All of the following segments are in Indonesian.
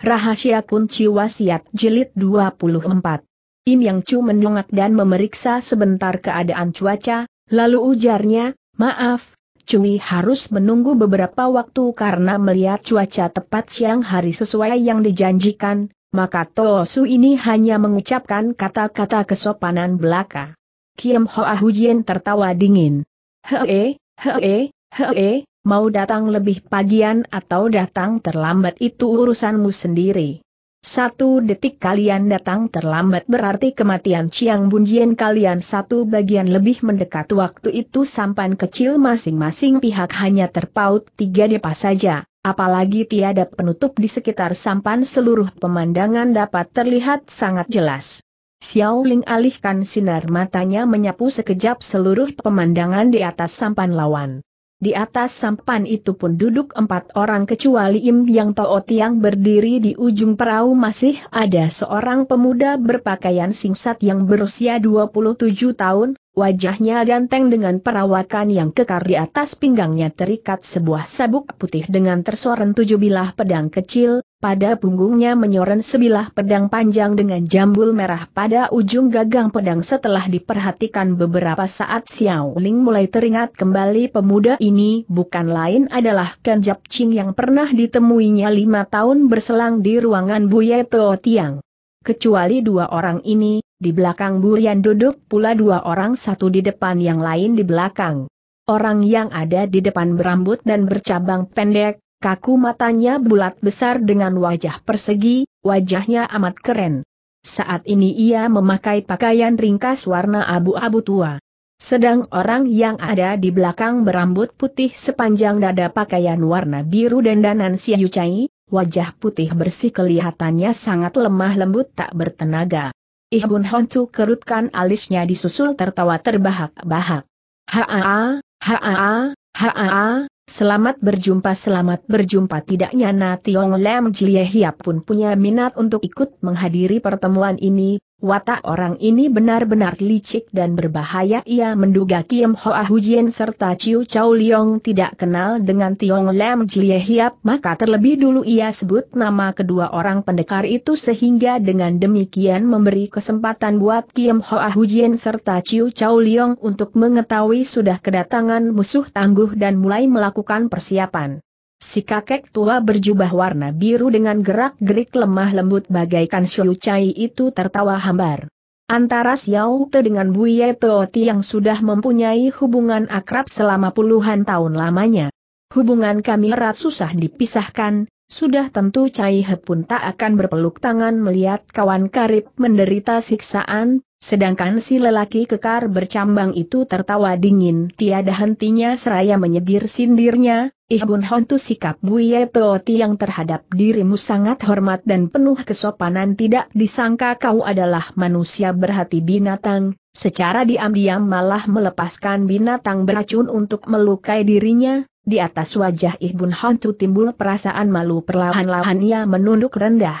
Rahasia Kunci Wasiat Jilid 24 Im Yang Chu menungak dan memeriksa sebentar keadaan cuaca, lalu ujarnya, maaf, Cui harus menunggu beberapa waktu karena melihat cuaca tepat siang hari sesuai yang dijanjikan, maka Toosu ini hanya mengucapkan kata-kata kesopanan belaka. Kim Hoa Hujian tertawa dingin. Hee, hee, hee, mau datang lebih pagian atau datang terlambat itu urusanmu sendiri. Satu detik kalian datang terlambat berarti kematian Chiang Bunjian kalian satu bagian lebih mendekat waktu itu sampan kecil masing-masing pihak hanya terpaut tiga depa saja, apalagi tiada penutup di sekitar sampan seluruh pemandangan dapat terlihat sangat jelas. Xiao Ling alihkan sinar matanya menyapu sekejap seluruh pemandangan di atas sampan lawan. Di atas sampan itu pun duduk empat orang kecuali Im Yang Tao Tiang berdiri di ujung perahu masih ada seorang pemuda berpakaian singsat yang berusia 27 tahun, Wajahnya ganteng dengan perawakan yang kekar di atas pinggangnya terikat sebuah sabuk putih dengan tersoren tujuh bilah pedang kecil, pada punggungnya menyoren sebilah pedang panjang dengan jambul merah pada ujung gagang pedang setelah diperhatikan beberapa saat Xiao Ling mulai teringat kembali pemuda ini bukan lain adalah Ken Jap Ching yang pernah ditemuinya lima tahun berselang di ruangan Buya Tiang. Kecuali dua orang ini, di belakang Burian duduk pula dua orang satu di depan yang lain di belakang. Orang yang ada di depan berambut dan bercabang pendek, kaku matanya bulat besar dengan wajah persegi, wajahnya amat keren. Saat ini ia memakai pakaian ringkas warna abu-abu tua. Sedang orang yang ada di belakang berambut putih sepanjang dada pakaian warna biru dandanan si Yucai, wajah putih bersih kelihatannya sangat lemah lembut tak bertenaga. Ihbun Honcu kerutkan alisnya disusul tertawa terbahak-bahak. Haa, haa, haa, selamat berjumpa selamat berjumpa tidaknya Na Tiong Lam Jie Hiap pun punya minat untuk ikut menghadiri pertemuan ini, Watak orang ini benar-benar licik dan berbahaya ia menduga Kim Hoa Hujien serta Chiu Chau Liong tidak kenal dengan Tiong Lam Jie Hiap maka terlebih dulu ia sebut nama kedua orang pendekar itu sehingga dengan demikian memberi kesempatan buat Kim Hoa Hujien serta Chiu Chau Liong untuk mengetahui sudah kedatangan musuh tangguh dan mulai melakukan persiapan. Si kakek tua berjubah warna biru dengan gerak-gerik lemah lembut bagaikan Xiu Chai itu tertawa hambar. Antara Xiao Te dengan Buye Tooti yang sudah mempunyai hubungan akrab selama puluhan tahun lamanya. Hubungan kami erat susah dipisahkan, sudah tentu Cai He pun tak akan berpeluk tangan melihat kawan karib menderita siksaan, sedangkan si lelaki kekar bercambang itu tertawa dingin tiada hentinya seraya menyedir sindirnya, Ih Bun Hontu sikap Buye Tooti yang terhadap dirimu sangat hormat dan penuh kesopanan tidak disangka kau adalah manusia berhati binatang, secara diam-diam malah melepaskan binatang beracun untuk melukai dirinya, di atas wajah Ibun Hantu timbul perasaan malu perlahan-lahan ia menunduk rendah.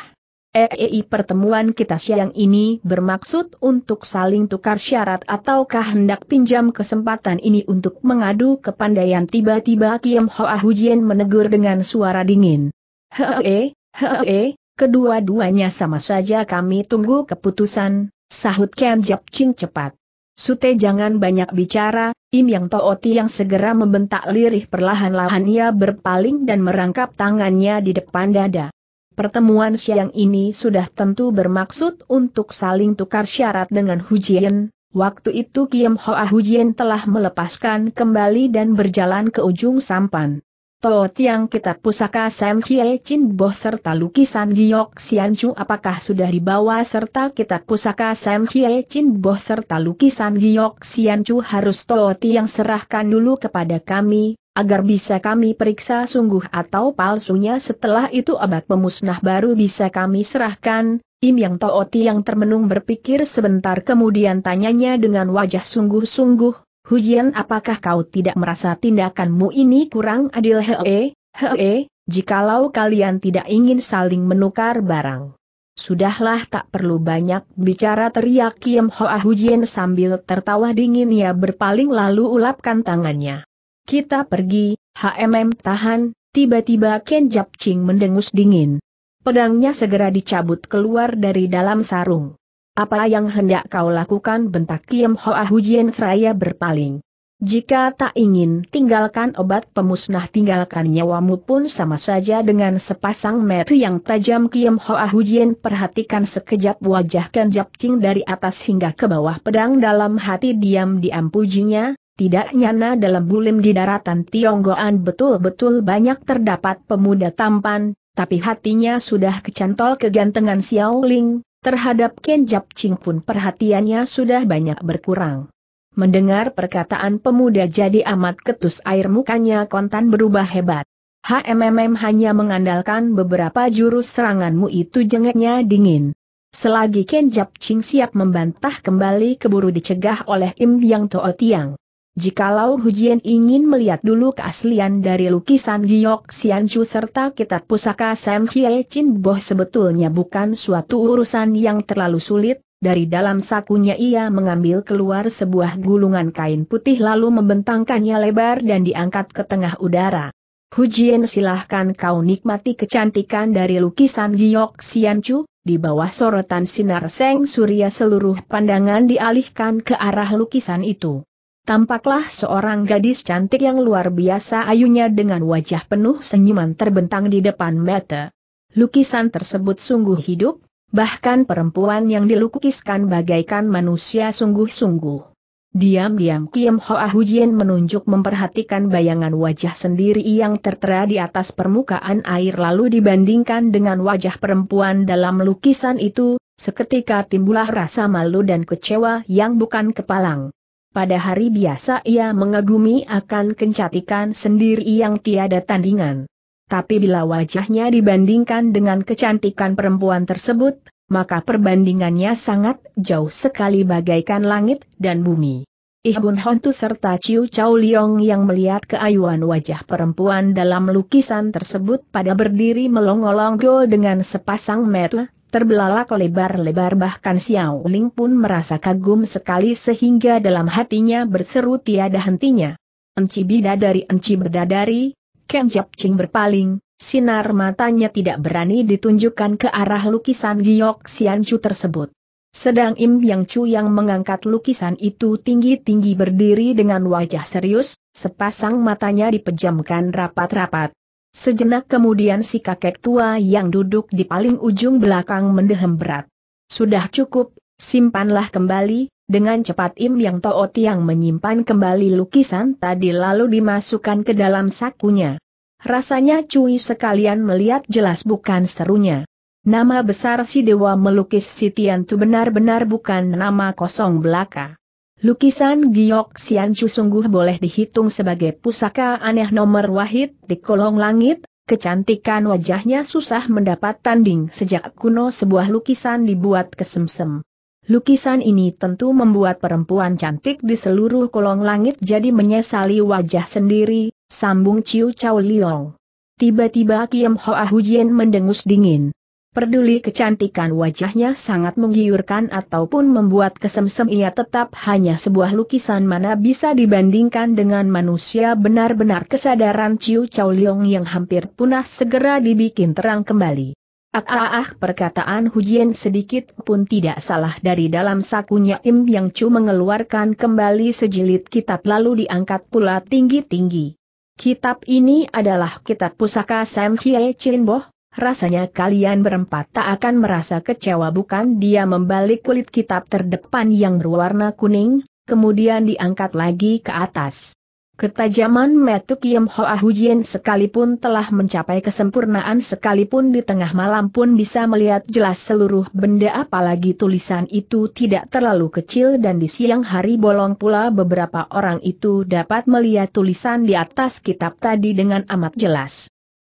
EEI eh, eh, eh, pertemuan kita siang ini bermaksud untuk saling tukar syarat ataukah hendak pinjam kesempatan ini untuk mengadu kepandaian tiba-tiba Kiam Hoa Hujien menegur dengan suara dingin. Hee, hee, kedua-duanya sama saja kami tunggu keputusan, sahut Ken Jap Ching cepat. Sute jangan banyak bicara, Im Yang Tooti yang segera membentak lirih perlahan-lahan ia berpaling dan merangkap tangannya di depan dada. Pertemuan siang ini sudah tentu bermaksud untuk saling tukar syarat dengan Jien. Waktu itu Kiem Hoa Jien telah melepaskan kembali dan berjalan ke ujung sampan. To Tiang Kitab Pusaka Sam Hie Chin Boh serta lukisan Giok Sian Chu apakah sudah dibawa serta Kitab Pusaka Sam Hie Chin Boh serta lukisan Giok Sian Chu harus To Tiang serahkan dulu kepada kami, agar bisa kami periksa sungguh atau palsunya setelah itu abad pemusnah baru bisa kami serahkan, Im Yang Tooti yang termenung berpikir sebentar kemudian tanyanya dengan wajah sungguh-sungguh, Hujian apakah kau tidak merasa tindakanmu ini kurang adil hee, hee, jikalau kalian tidak ingin saling menukar barang. Sudahlah tak perlu banyak bicara teriak Kiem Hoa Hujian sambil tertawa dingin ia berpaling lalu ulapkan tangannya. Kita pergi, HMM tahan, tiba-tiba Ken Japching mendengus dingin. Pedangnya segera dicabut keluar dari dalam sarung. Apa yang hendak kau lakukan bentak Kiem Hoa Hujian seraya berpaling. Jika tak ingin tinggalkan obat pemusnah tinggalkan nyawamu pun sama saja dengan sepasang metu yang tajam Kiam Hoa Hujian perhatikan sekejap wajah Ken Japcing dari atas hingga ke bawah pedang dalam hati diam-diam pujinya, tidak nyana dalam bulim di daratan Tionggoan betul-betul banyak terdapat pemuda tampan, tapi hatinya sudah kecantol kegantengan Xiao Ling, Terhadap Ken Jap Ching pun perhatiannya sudah banyak berkurang. Mendengar perkataan pemuda jadi amat ketus air mukanya kontan berubah hebat. HMMM hanya mengandalkan beberapa jurus seranganmu itu jengeknya dingin. Selagi Ken Jap Ching siap membantah kembali keburu dicegah oleh Im Yang Toh Tiang. Jikalau Hujian ingin melihat dulu keaslian dari lukisan Giok Xianchu serta kitab pusaka Sam Hye Chin Boh sebetulnya bukan suatu urusan yang terlalu sulit, dari dalam sakunya ia mengambil keluar sebuah gulungan kain putih lalu membentangkannya lebar dan diangkat ke tengah udara. Hujian silahkan kau nikmati kecantikan dari lukisan Giok Xianchu, di bawah sorotan sinar Seng Surya seluruh pandangan dialihkan ke arah lukisan itu tampaklah seorang gadis cantik yang luar biasa ayunya dengan wajah penuh senyuman terbentang di depan mata. Lukisan tersebut sungguh hidup, bahkan perempuan yang dilukiskan bagaikan manusia sungguh-sungguh. Diam-diam Kim Hoa Hujien menunjuk memperhatikan bayangan wajah sendiri yang tertera di atas permukaan air lalu dibandingkan dengan wajah perempuan dalam lukisan itu, seketika timbullah rasa malu dan kecewa yang bukan kepalang pada hari biasa ia mengagumi akan kencatikan sendiri yang tiada tandingan. Tapi bila wajahnya dibandingkan dengan kecantikan perempuan tersebut, maka perbandingannya sangat jauh sekali bagaikan langit dan bumi. Ihbun Hontu serta Ciu Chao Liong yang melihat keayuan wajah perempuan dalam lukisan tersebut pada berdiri melongolonggo dengan sepasang mata, terbelalak lebar-lebar bahkan Xiao Ling pun merasa kagum sekali sehingga dalam hatinya berseru tiada hentinya. Enci bidadari enci berdadari, Ken Jap Ching berpaling, sinar matanya tidak berani ditunjukkan ke arah lukisan Giok Xian Chu tersebut. Sedang Im Yang Chu yang mengangkat lukisan itu tinggi-tinggi berdiri dengan wajah serius, sepasang matanya dipejamkan rapat-rapat. Sejenak kemudian si kakek tua yang duduk di paling ujung belakang mendehem berat. Sudah cukup, simpanlah kembali, dengan cepat Im Yang Toh Tiang menyimpan kembali lukisan tadi lalu dimasukkan ke dalam sakunya. Rasanya cuy sekalian melihat jelas bukan serunya. Nama besar si dewa melukis si Tian Tu benar-benar bukan nama kosong belaka. Lukisan Giok Xianchu sungguh boleh dihitung sebagai pusaka aneh nomor wahid di kolong langit, kecantikan wajahnya susah mendapat tanding sejak kuno sebuah lukisan dibuat kesemsem. Lukisan ini tentu membuat perempuan cantik di seluruh kolong langit jadi menyesali wajah sendiri, sambung Ciu Chao Liong. Tiba-tiba Kiem Hoa Hujian mendengus dingin. Peduli kecantikan wajahnya sangat menggiurkan ataupun membuat kesemsem ia tetap hanya sebuah lukisan mana bisa dibandingkan dengan manusia benar-benar kesadaran Ciu Chow Leong yang hampir punah segera dibikin terang kembali. Ah, ah, ah perkataan Hujian sedikit pun tidak salah dari dalam sakunya Im Yang Chu mengeluarkan kembali sejilid kitab lalu diangkat pula tinggi-tinggi. Kitab ini adalah kitab pusaka Sam Hye Chin Boh, Rasanya kalian berempat tak akan merasa kecewa bukan dia membalik kulit kitab terdepan yang berwarna kuning, kemudian diangkat lagi ke atas. Ketajaman metu Kim Hoa Hujin sekalipun telah mencapai kesempurnaan sekalipun di tengah malam pun bisa melihat jelas seluruh benda apalagi tulisan itu tidak terlalu kecil dan di siang hari bolong pula beberapa orang itu dapat melihat tulisan di atas kitab tadi dengan amat jelas.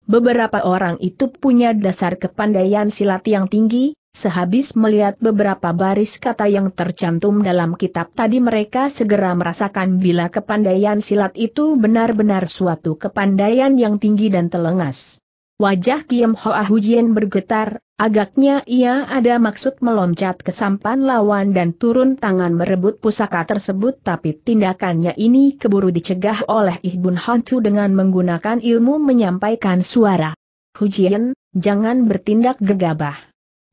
Beberapa orang itu punya dasar kepandaian silat yang tinggi, sehabis melihat beberapa baris kata yang tercantum dalam kitab tadi mereka segera merasakan bila kepandaian silat itu benar-benar suatu kepandaian yang tinggi dan telengas. Wajah Kiem Hoa Hujien bergetar, agaknya ia ada maksud meloncat ke sampan lawan dan turun tangan merebut pusaka tersebut tapi tindakannya ini keburu dicegah oleh Bun Hantu dengan menggunakan ilmu menyampaikan suara. Hujian, jangan bertindak gegabah.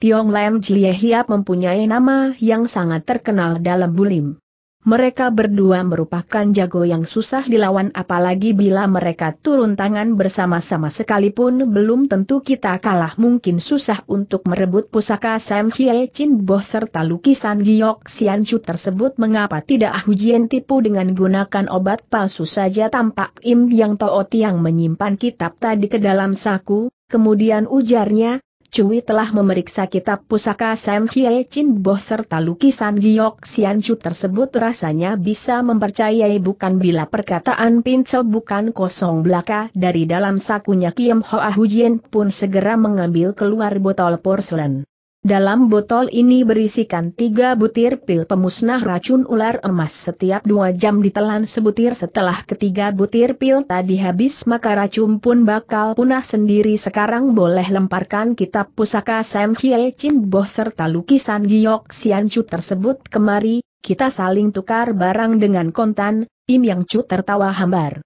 Tiong Lam Jie Hiap mempunyai nama yang sangat terkenal dalam bulim. Mereka berdua merupakan jago yang susah dilawan apalagi bila mereka turun tangan bersama-sama sekalipun belum tentu kita kalah mungkin susah untuk merebut pusaka Sam Hye Chin Boh serta lukisan Giok Sian Chu tersebut mengapa tidak Hujian tipu dengan gunakan obat palsu saja tampak Im Yang Toot yang menyimpan kitab tadi ke dalam saku, kemudian ujarnya, Cui telah memeriksa kitab pusaka Sam Hye Chin Boh serta lukisan Giok Sian Chu tersebut rasanya bisa mempercayai bukan bila perkataan pincel bukan kosong belaka dari dalam sakunya Kiem Hoa Hujien pun segera mengambil keluar botol porselen. Dalam botol ini berisikan tiga butir pil pemusnah racun ular emas setiap dua jam ditelan sebutir setelah ketiga butir pil tadi habis maka racun pun bakal punah sendiri sekarang boleh lemparkan kitab pusaka Sam Hye Chin Boh serta lukisan Giok Sian Chu tersebut kemari, kita saling tukar barang dengan kontan, Im Yang Chu tertawa hambar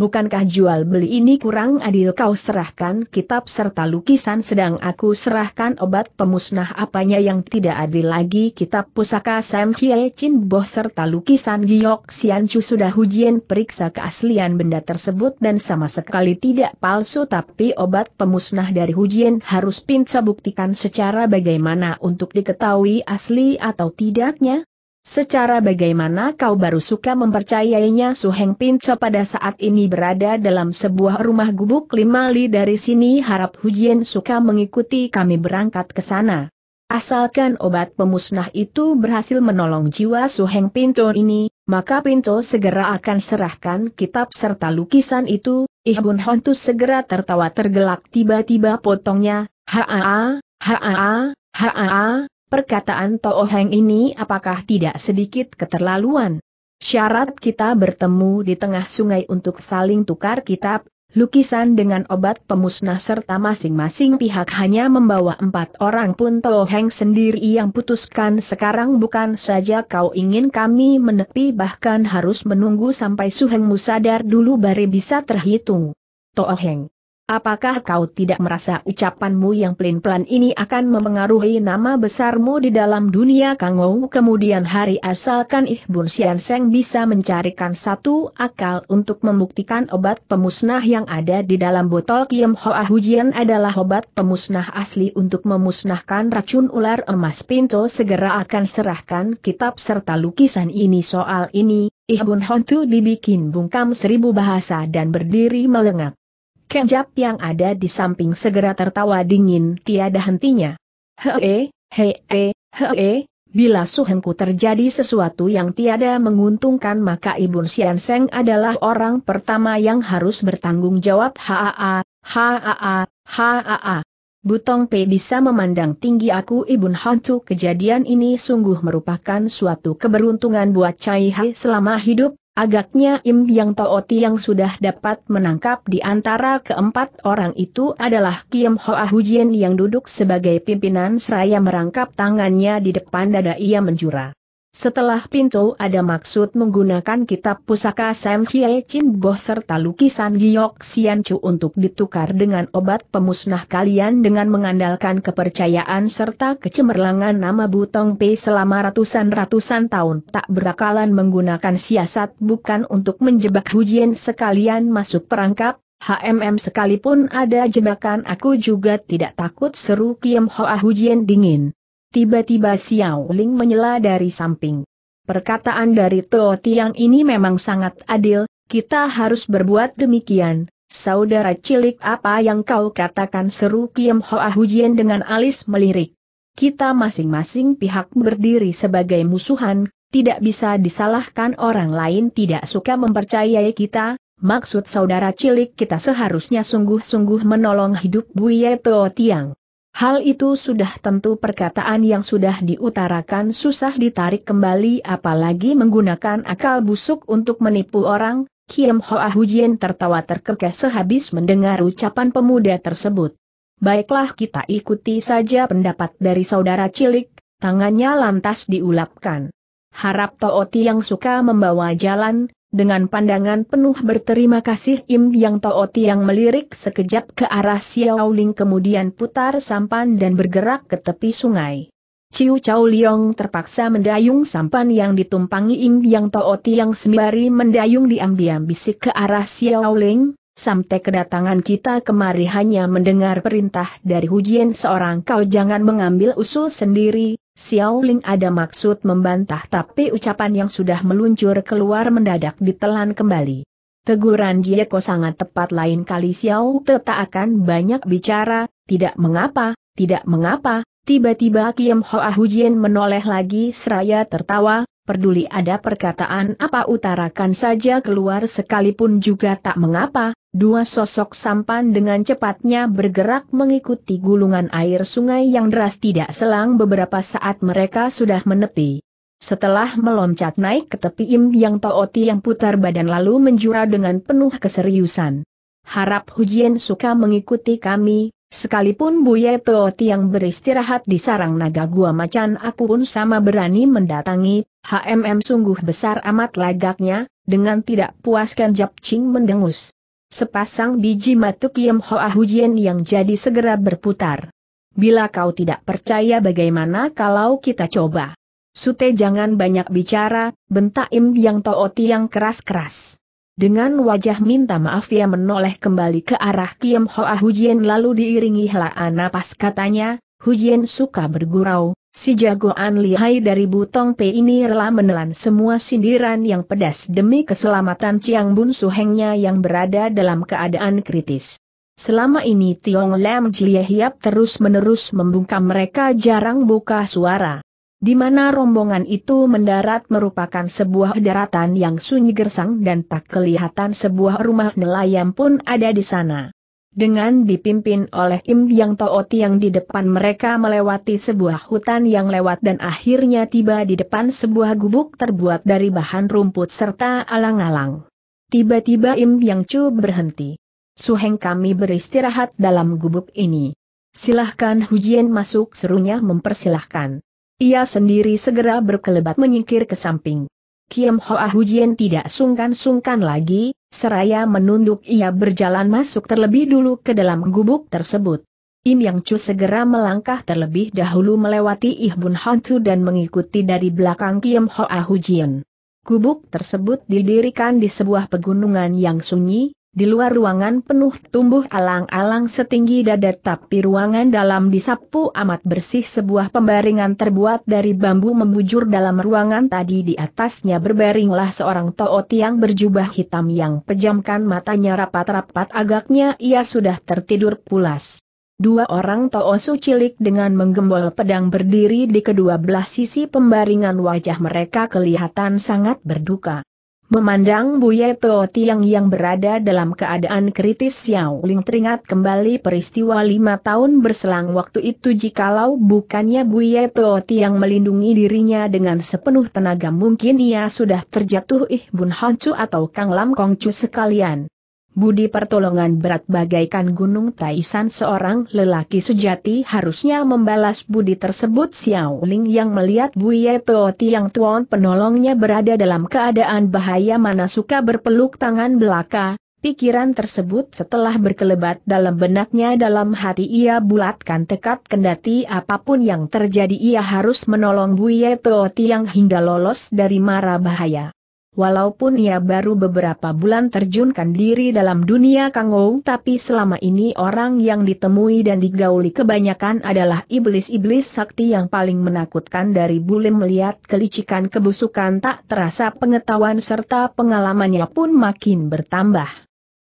bukankah jual beli ini kurang adil kau serahkan kitab serta lukisan sedang aku serahkan obat pemusnah apanya yang tidak adil lagi kitab pusaka Sam Hye Chin Boh serta lukisan Giok Sian Chu sudah Hujian periksa keaslian benda tersebut dan sama sekali tidak palsu tapi obat pemusnah dari Hujian harus pinca buktikan secara bagaimana untuk diketahui asli atau tidaknya, Secara bagaimana kau baru suka mempercayainya Su Heng Pinco pada saat ini berada dalam sebuah rumah gubuk lima li dari sini harap Hujian suka mengikuti kami berangkat ke sana. Asalkan obat pemusnah itu berhasil menolong jiwa Suheng Pinto ini, maka Pinto segera akan serahkan kitab serta lukisan itu. Ihbun Hontus segera tertawa tergelak tiba-tiba potongnya, haa, haa, haa, haa, Perkataan Toh Heng ini apakah tidak sedikit keterlaluan? Syarat kita bertemu di tengah sungai untuk saling tukar kitab, lukisan dengan obat pemusnah serta masing-masing pihak hanya membawa empat orang pun Toh Heng sendiri yang putuskan sekarang bukan saja kau ingin kami menepi bahkan harus menunggu sampai suhengmu sadar dulu baru bisa terhitung. Toh Heng Apakah kau tidak merasa ucapanmu yang pelin-pelan ini akan memengaruhi nama besarmu di dalam dunia Kangou? Kemudian hari asalkan Bun Sian Seng bisa mencarikan satu akal untuk membuktikan obat pemusnah yang ada di dalam botol Kiem Hoa Hujian adalah obat pemusnah asli untuk memusnahkan racun ular emas pintu segera akan serahkan kitab serta lukisan ini soal ini, Ihbun Hontu dibikin bungkam seribu bahasa dan berdiri melengak. Kenjap yang ada di samping segera tertawa dingin tiada hentinya. Hee, hee, hee, bila suhengku terjadi sesuatu yang tiada menguntungkan maka Ibu Sian Seng adalah orang pertama yang harus bertanggung jawab haa, haa, haa. Butong P bisa memandang tinggi aku Ibun Hantu kejadian ini sungguh merupakan suatu keberuntungan buat Cai Hai selama hidup, Agaknya Im Yang Tooti yang sudah dapat menangkap di antara keempat orang itu adalah Kim Hoa Hujien yang duduk sebagai pimpinan seraya merangkap tangannya di depan dada ia menjura. Setelah Pinto ada maksud menggunakan kitab pusaka Sam Hye Chin Boh serta lukisan Giok Sian Chu untuk ditukar dengan obat pemusnah kalian dengan mengandalkan kepercayaan serta kecemerlangan nama Butong Pei selama ratusan-ratusan tahun tak berakalan menggunakan siasat bukan untuk menjebak Hujian sekalian masuk perangkap, HMM sekalipun ada jebakan aku juga tidak takut seru Kiem Hoa Hujian dingin. Tiba-tiba Xiao Ling menyela dari samping. Perkataan dari Tuo Tiang ini memang sangat adil, kita harus berbuat demikian. Saudara cilik apa yang kau katakan seru Kiam Hoa Hujian dengan alis melirik. Kita masing-masing pihak berdiri sebagai musuhan, tidak bisa disalahkan orang lain tidak suka mempercayai kita, maksud saudara cilik kita seharusnya sungguh-sungguh menolong hidup Buye Tuo Tiang. Hal itu sudah tentu perkataan yang sudah diutarakan susah ditarik kembali apalagi menggunakan akal busuk untuk menipu orang, Kiem Hoa Hujien tertawa terkekeh sehabis mendengar ucapan pemuda tersebut. Baiklah kita ikuti saja pendapat dari saudara cilik, tangannya lantas diulapkan. Harap Tooti yang suka membawa jalan, dengan pandangan penuh berterima kasih Im Yang Tao Tiang melirik sekejap ke arah Xiao Ling, kemudian putar sampan dan bergerak ke tepi sungai. Ciu Chao Liong terpaksa mendayung sampan yang ditumpangi Im Yang Tao Tiang sembari mendayung diam-diam bisik ke arah Xiao Ling. sampai kedatangan kita kemari hanya mendengar perintah dari Hujian seorang kau jangan mengambil usul sendiri, Xiao Ling ada maksud membantah tapi ucapan yang sudah meluncur keluar mendadak ditelan kembali. Teguran Jieko sangat tepat lain kali Xiao Te tak akan banyak bicara, tidak mengapa, tidak mengapa, tiba-tiba Kiem Hoa Hujian menoleh lagi seraya tertawa, peduli ada perkataan apa utarakan saja keluar sekalipun juga tak mengapa, Dua sosok sampan dengan cepatnya bergerak mengikuti gulungan air sungai yang deras tidak selang beberapa saat mereka sudah menepi. Setelah meloncat naik ke tepi Im Yang Tooti yang putar badan lalu menjura dengan penuh keseriusan. Harap Hujian suka mengikuti kami, sekalipun Buye Tooti yang beristirahat di sarang naga gua macan aku pun sama berani mendatangi, HMM sungguh besar amat lagaknya, dengan tidak puaskan Ching mendengus. Sepasang biji matu Kiam Hoa Hujian yang jadi segera berputar. Bila kau tidak percaya bagaimana kalau kita coba. Sute jangan banyak bicara, bentak Im Yang Tooti yang keras-keras. Dengan wajah minta maaf ia menoleh kembali ke arah Kiam Hoa Hujian lalu diiringi helaan napas katanya, Hujian suka bergurau, Si jagoan lihai dari Butong Pei ini rela menelan semua sindiran yang pedas demi keselamatan Chiang Bun Suhengnya yang berada dalam keadaan kritis. Selama ini Tiong Lam Jie Hiap terus-menerus membungkam mereka jarang buka suara. Di mana rombongan itu mendarat merupakan sebuah daratan yang sunyi gersang dan tak kelihatan sebuah rumah nelayan pun ada di sana. Dengan dipimpin oleh Im Yang Tooti yang di depan mereka melewati sebuah hutan yang lewat dan akhirnya tiba di depan sebuah gubuk terbuat dari bahan rumput serta alang-alang. Tiba-tiba Im Yang Chu berhenti. Suheng kami beristirahat dalam gubuk ini. Silahkan Hujian masuk serunya mempersilahkan. Ia sendiri segera berkelebat menyingkir ke samping. Kiam Hoa Hujian tidak sungkan-sungkan lagi, Seraya menunduk ia berjalan masuk terlebih dulu ke dalam gubuk tersebut. Im Yang Chu segera melangkah terlebih dahulu melewati Ih Bun Hantu dan mengikuti dari belakang Kiem Hoa Hujian. Gubuk tersebut didirikan di sebuah pegunungan yang sunyi, di luar ruangan penuh tumbuh alang-alang setinggi dada tapi ruangan dalam disapu amat bersih sebuah pembaringan terbuat dari bambu membujur dalam ruangan tadi di atasnya berbaringlah seorang toot yang berjubah hitam yang pejamkan matanya rapat-rapat agaknya ia sudah tertidur pulas. Dua orang toosu cilik dengan menggembol pedang berdiri di kedua belah sisi pembaringan wajah mereka kelihatan sangat berduka. Memandang Buye To Tiang yang berada dalam keadaan kritis Xiao Ling teringat kembali peristiwa lima tahun berselang waktu itu jikalau bukannya Buye To Tiang melindungi dirinya dengan sepenuh tenaga mungkin ia sudah terjatuh Ih Bun Chu atau Kang Lam Kongcu sekalian. Budi pertolongan berat bagaikan gunung Taisan seorang lelaki sejati harusnya membalas budi tersebut Xiao Ling yang melihat Buye Tuo Tiang Tuan penolongnya berada dalam keadaan bahaya mana suka berpeluk tangan belaka, pikiran tersebut setelah berkelebat dalam benaknya dalam hati ia bulatkan tekad kendati apapun yang terjadi ia harus menolong Buye Tuo Tiang hingga lolos dari mara bahaya. Walaupun ia baru beberapa bulan terjunkan diri dalam dunia kangou tapi selama ini orang yang ditemui dan digauli kebanyakan adalah iblis-iblis sakti yang paling menakutkan dari bule melihat kelicikan kebusukan tak terasa pengetahuan serta pengalamannya pun makin bertambah.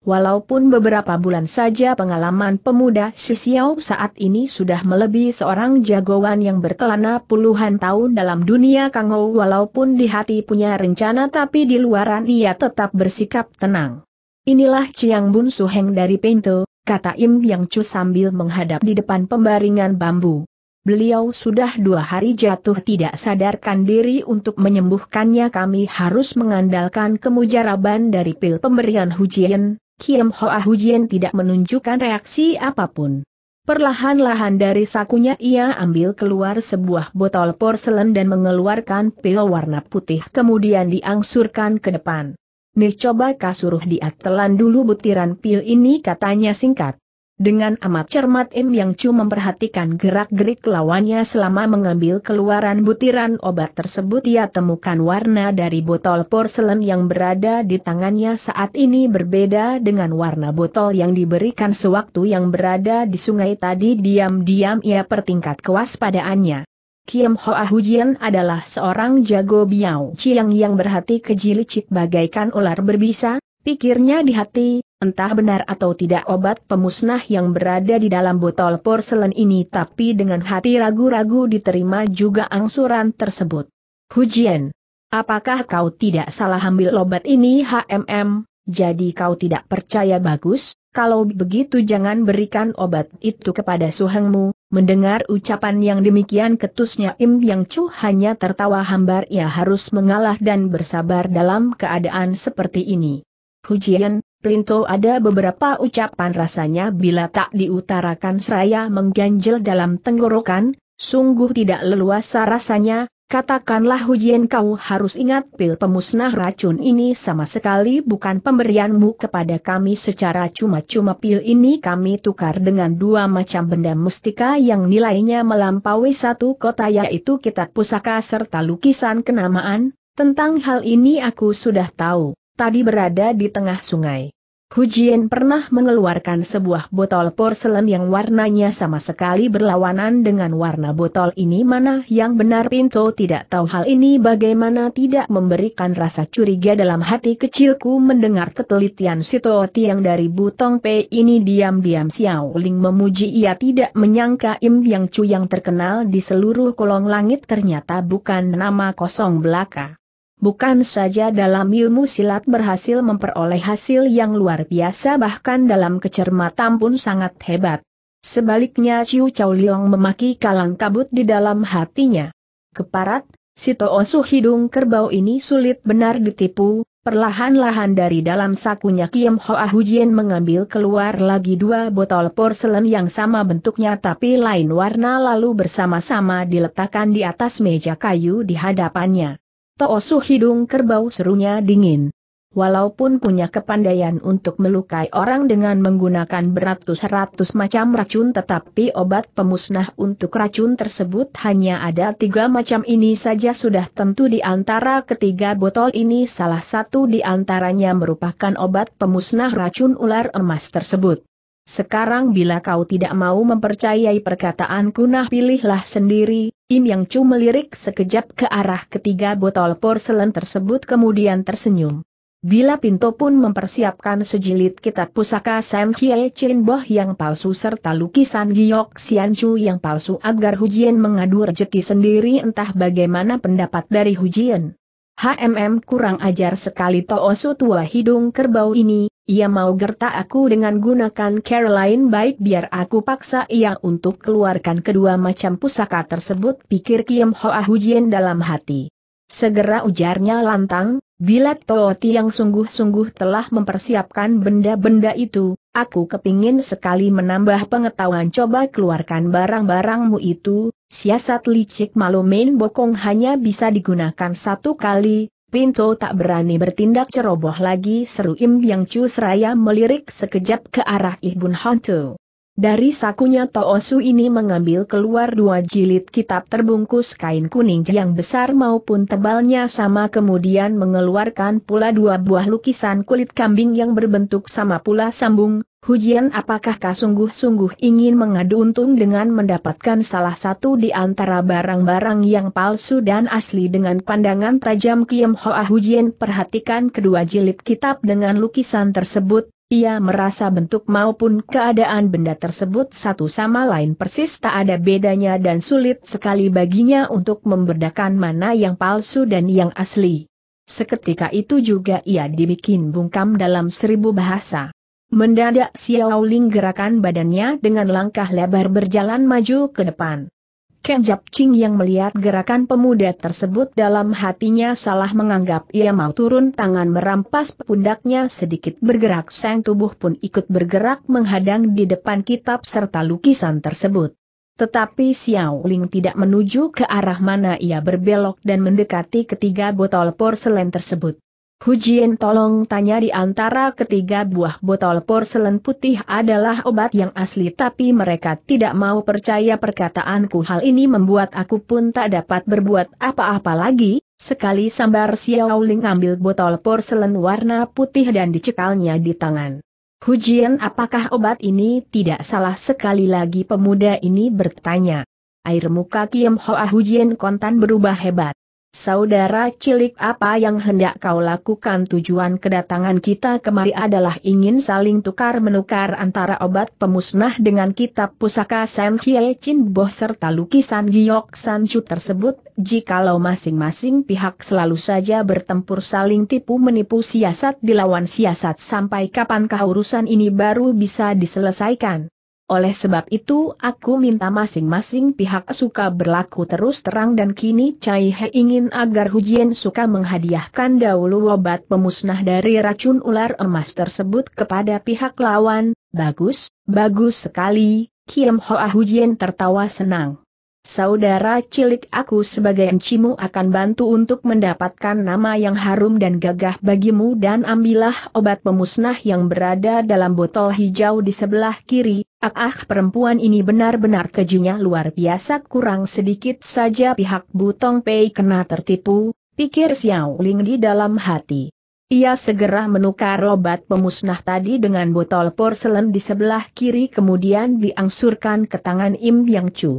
Walaupun beberapa bulan saja pengalaman pemuda Xiao saat ini sudah melebihi seorang jagoan yang berkelana puluhan tahun dalam dunia Kangou walaupun di hati punya rencana tapi di luaran ia tetap bersikap tenang. Inilah Chiang Bun Heng dari Pinto, kata Im Yang Chu sambil menghadap di depan pembaringan bambu. Beliau sudah dua hari jatuh tidak sadarkan diri untuk menyembuhkannya kami harus mengandalkan kemujaraban dari pil pemberian hujian, Kim Hoa Hujian tidak menunjukkan reaksi apapun. Perlahan-lahan dari sakunya ia ambil keluar sebuah botol porselen dan mengeluarkan pil warna putih kemudian diangsurkan ke depan. Nih coba kasuruh dia telan dulu butiran pil ini katanya singkat. Dengan amat cermat Im Yang Chu memperhatikan gerak-gerik lawannya selama mengambil keluaran butiran obat tersebut ia temukan warna dari botol porselen yang berada di tangannya saat ini berbeda dengan warna botol yang diberikan sewaktu yang berada di sungai tadi diam-diam ia pertingkat kewaspadaannya. Kim Hoa Hujian adalah seorang jago biao Chiang yang berhati kecil bagaikan ular berbisa, pikirnya di hati, Entah benar atau tidak obat pemusnah yang berada di dalam botol porselen ini tapi dengan hati ragu-ragu diterima juga angsuran tersebut. Hujian. Apakah kau tidak salah ambil obat ini HMM, jadi kau tidak percaya bagus? Kalau begitu jangan berikan obat itu kepada suhengmu. Mendengar ucapan yang demikian ketusnya Im Yang Chu hanya tertawa hambar ia harus mengalah dan bersabar dalam keadaan seperti ini. Hujian, Plinto ada beberapa ucapan rasanya bila tak diutarakan seraya mengganjel dalam tenggorokan, sungguh tidak leluasa rasanya, Katakanlah hujian kau harus ingat pil pemusnah racun ini sama sekali bukan pemberianmu kepada kami secara cuma-cuma pil ini kami tukar dengan dua macam benda mustika yang nilainya melampaui satu kota yaitu kitab pusaka serta lukisan kenamaan, tentang hal ini aku sudah tahu tadi berada di tengah sungai. Hu Hujian pernah mengeluarkan sebuah botol porselen yang warnanya sama sekali berlawanan dengan warna botol ini mana yang benar Pinto tidak tahu hal ini bagaimana tidak memberikan rasa curiga dalam hati kecilku mendengar ketelitian Sitooti yang dari Butong P ini diam-diam Xiao Ling memuji ia tidak menyangka Im Yang Chu yang terkenal di seluruh kolong langit ternyata bukan nama kosong belaka. Bukan saja dalam ilmu silat berhasil memperoleh hasil yang luar biasa bahkan dalam kecermatan pun sangat hebat. Sebaliknya Ciu Chow Liong memaki kalang kabut di dalam hatinya. Keparat, si Toosu hidung kerbau ini sulit benar ditipu, perlahan-lahan dari dalam sakunya Kiem Ah Hujien mengambil keluar lagi dua botol porselen yang sama bentuknya tapi lain warna lalu bersama-sama diletakkan di atas meja kayu di hadapannya. Toosu hidung kerbau serunya dingin. Walaupun punya kepandaian untuk melukai orang dengan menggunakan beratus-ratus macam racun tetapi obat pemusnah untuk racun tersebut hanya ada tiga macam ini saja sudah tentu di antara ketiga botol ini salah satu di antaranya merupakan obat pemusnah racun ular emas tersebut. Sekarang bila kau tidak mau mempercayai perkataanku nah pilihlah sendiri, Im Yang Chu melirik sekejap ke arah ketiga botol porselen tersebut kemudian tersenyum. Bila Pinto pun mempersiapkan sejilid kitab pusaka Sam Hye Chin Boh yang palsu serta lukisan Giyok Sian Chu yang palsu agar Hujian mengadu rejeki sendiri entah bagaimana pendapat dari Hujian. HMM kurang ajar sekali Toosu tua hidung kerbau ini, ia mau gertak aku dengan gunakan Caroline baik biar aku paksa ia untuk keluarkan kedua macam pusaka tersebut pikir Kim Hoa Hujien dalam hati. Segera ujarnya lantang, bila Tooti yang sungguh-sungguh telah mempersiapkan benda-benda itu, aku kepingin sekali menambah pengetahuan coba keluarkan barang-barangmu itu, siasat licik malu main bokong hanya bisa digunakan satu kali, Pinto tak berani bertindak ceroboh lagi seru Im Yang Chu seraya melirik sekejap ke arah Ibun Hantu. Dari sakunya Toosu ini mengambil keluar dua jilid kitab terbungkus kain kuning yang besar maupun tebalnya sama kemudian mengeluarkan pula dua buah lukisan kulit kambing yang berbentuk sama pula sambung, Hujian apakah kau sungguh-sungguh ingin mengadu untung dengan mendapatkan salah satu di antara barang-barang yang palsu dan asli dengan pandangan tajam Kiem Hoa Hujian perhatikan kedua jilid kitab dengan lukisan tersebut, ia merasa bentuk maupun keadaan benda tersebut satu sama lain persis tak ada bedanya dan sulit sekali baginya untuk membedakan mana yang palsu dan yang asli. Seketika itu juga ia dibikin bungkam dalam seribu bahasa. Mendadak Xiao Ling gerakan badannya dengan langkah lebar berjalan maju ke depan. Ken Jap Ching yang melihat gerakan pemuda tersebut dalam hatinya salah menganggap ia mau turun tangan merampas pundaknya sedikit bergerak sang tubuh pun ikut bergerak menghadang di depan kitab serta lukisan tersebut. Tetapi Xiao Ling tidak menuju ke arah mana ia berbelok dan mendekati ketiga botol porselen tersebut. Hujian, tolong tanya di antara ketiga buah botol porselen putih adalah obat yang asli tapi mereka tidak mau percaya perkataanku hal ini membuat aku pun tak dapat berbuat apa-apa lagi, sekali sambar Xiaoling ambil botol porselen warna putih dan dicekalnya di tangan. Hujian apakah obat ini tidak salah sekali lagi pemuda ini bertanya. Air muka Kiem Hoa Hujian kontan berubah hebat. Saudara cilik apa yang hendak kau lakukan tujuan kedatangan kita kemari adalah ingin saling tukar-menukar antara obat pemusnah dengan kitab pusaka Sam Hye Chin Boh serta lukisan Giok Chu tersebut, jikalau masing-masing pihak selalu saja bertempur saling tipu-menipu siasat dilawan siasat sampai kapankah urusan ini baru bisa diselesaikan. Oleh sebab itu aku minta masing-masing pihak suka berlaku terus terang dan kini Cai He ingin agar Hujian suka menghadiahkan dahulu obat pemusnah dari racun ular emas tersebut kepada pihak lawan, bagus, bagus sekali, Kiam Hoa Hujian tertawa senang. Saudara cilik aku sebagai encimu akan bantu untuk mendapatkan nama yang harum dan gagah bagimu dan ambillah obat pemusnah yang berada dalam botol hijau di sebelah kiri. Ah, ah perempuan ini benar-benar kejinya luar biasa kurang sedikit saja pihak Butong Pei kena tertipu, pikir Xiao Ling di dalam hati. Ia segera menukar obat pemusnah tadi dengan botol porselen di sebelah kiri kemudian diangsurkan ke tangan Im Yang Chu.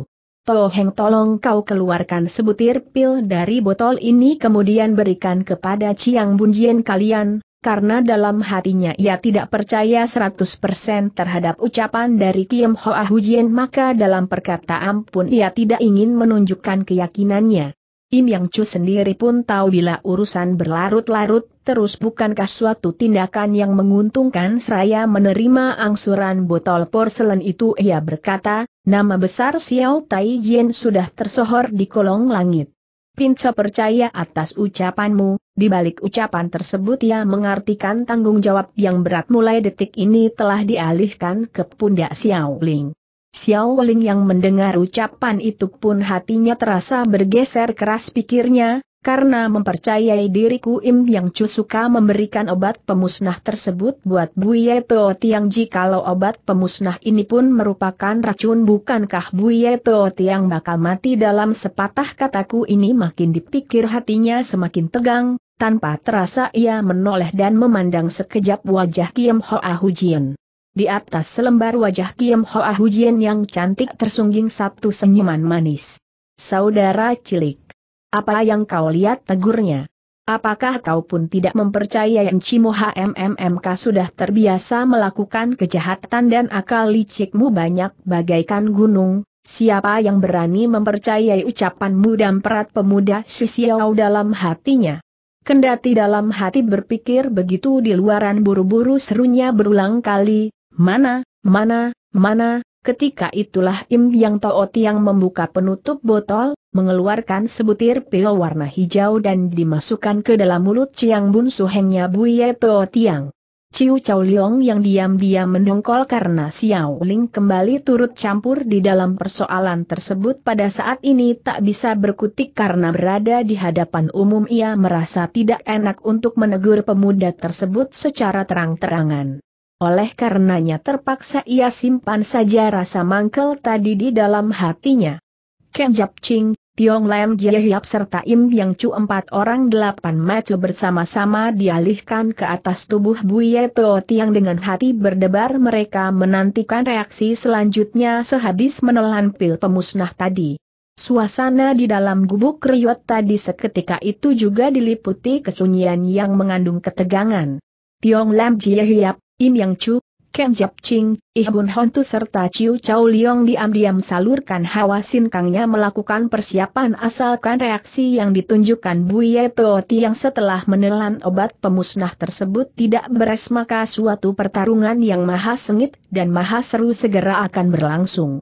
Toheng tolong kau keluarkan sebutir pil dari botol ini kemudian berikan kepada Ciang Jien kalian, karena dalam hatinya ia tidak percaya 100% terhadap ucapan dari Kim Hoa Jien maka dalam perkataan pun ia tidak ingin menunjukkan keyakinannya. Im Yang Chu sendiri pun tahu bila urusan berlarut-larut, terus bukankah suatu tindakan yang menguntungkan seraya menerima angsuran botol porselen itu ia berkata, nama besar Xiao Tai Jin sudah tersohor di kolong langit. Pinco percaya atas ucapanmu, di balik ucapan tersebut ia mengartikan tanggung jawab yang berat mulai detik ini telah dialihkan ke pundak Xiao Ling. Xiao Weling yang mendengar ucapan itu pun hatinya terasa bergeser keras pikirnya, karena mempercayai diriku Im Yang Chu suka memberikan obat pemusnah tersebut buat Buye Tio Tiang jikalau obat pemusnah ini pun merupakan racun bukankah Buye Tio Tiang bakal mati dalam sepatah kataku ini makin dipikir hatinya semakin tegang, tanpa terasa ia menoleh dan memandang sekejap wajah Kim Hoa Hujian. Di atas selembar wajah Kiem Hoa Hujian yang cantik tersungging satu senyuman manis. Saudara cilik. Apa yang kau lihat tegurnya? Apakah kau pun tidak mempercayai Encimo HMMMK sudah terbiasa melakukan kejahatan dan akal licikmu banyak bagaikan gunung, Siapa yang berani mempercayai ucapanmu dan perat pemuda Sisiau dalam hatinya? Kendati dalam hati berpikir begitu di luaran buru-buru serunya berulang kali, Mana, mana, mana, ketika itulah Im Yang Tao Tiang membuka penutup botol, mengeluarkan sebutir pil warna hijau dan dimasukkan ke dalam mulut Chiang Bun Suhengnya Buye Tao Tiang. Ciu Chow Leong yang diam-diam mendongkol karena Xiao Ling kembali turut campur di dalam persoalan tersebut pada saat ini tak bisa berkutik karena berada di hadapan umum ia merasa tidak enak untuk menegur pemuda tersebut secara terang-terangan. Oleh karenanya terpaksa ia simpan saja rasa mangkel tadi di dalam hatinya. Ken Jap Ching, Tiong Lam Jie Hiap serta Im Yang Chu empat orang delapan macu bersama-sama dialihkan ke atas tubuh Buye Teo Tiang dengan hati berdebar mereka menantikan reaksi selanjutnya sehabis menelan pil pemusnah tadi. Suasana di dalam gubuk riot tadi seketika itu juga diliputi kesunyian yang mengandung ketegangan. Tiong Lam Jie Hiap, Im Yang Chu, Ken Jap Ching, Ih Bun Hon Tu serta Chiu Chao Liong diam-diam salurkan hawa sinkangnya melakukan persiapan asalkan reaksi yang ditunjukkan Bu Buye Tooti yang setelah menelan obat pemusnah tersebut tidak beres maka suatu pertarungan yang maha sengit dan maha seru segera akan berlangsung.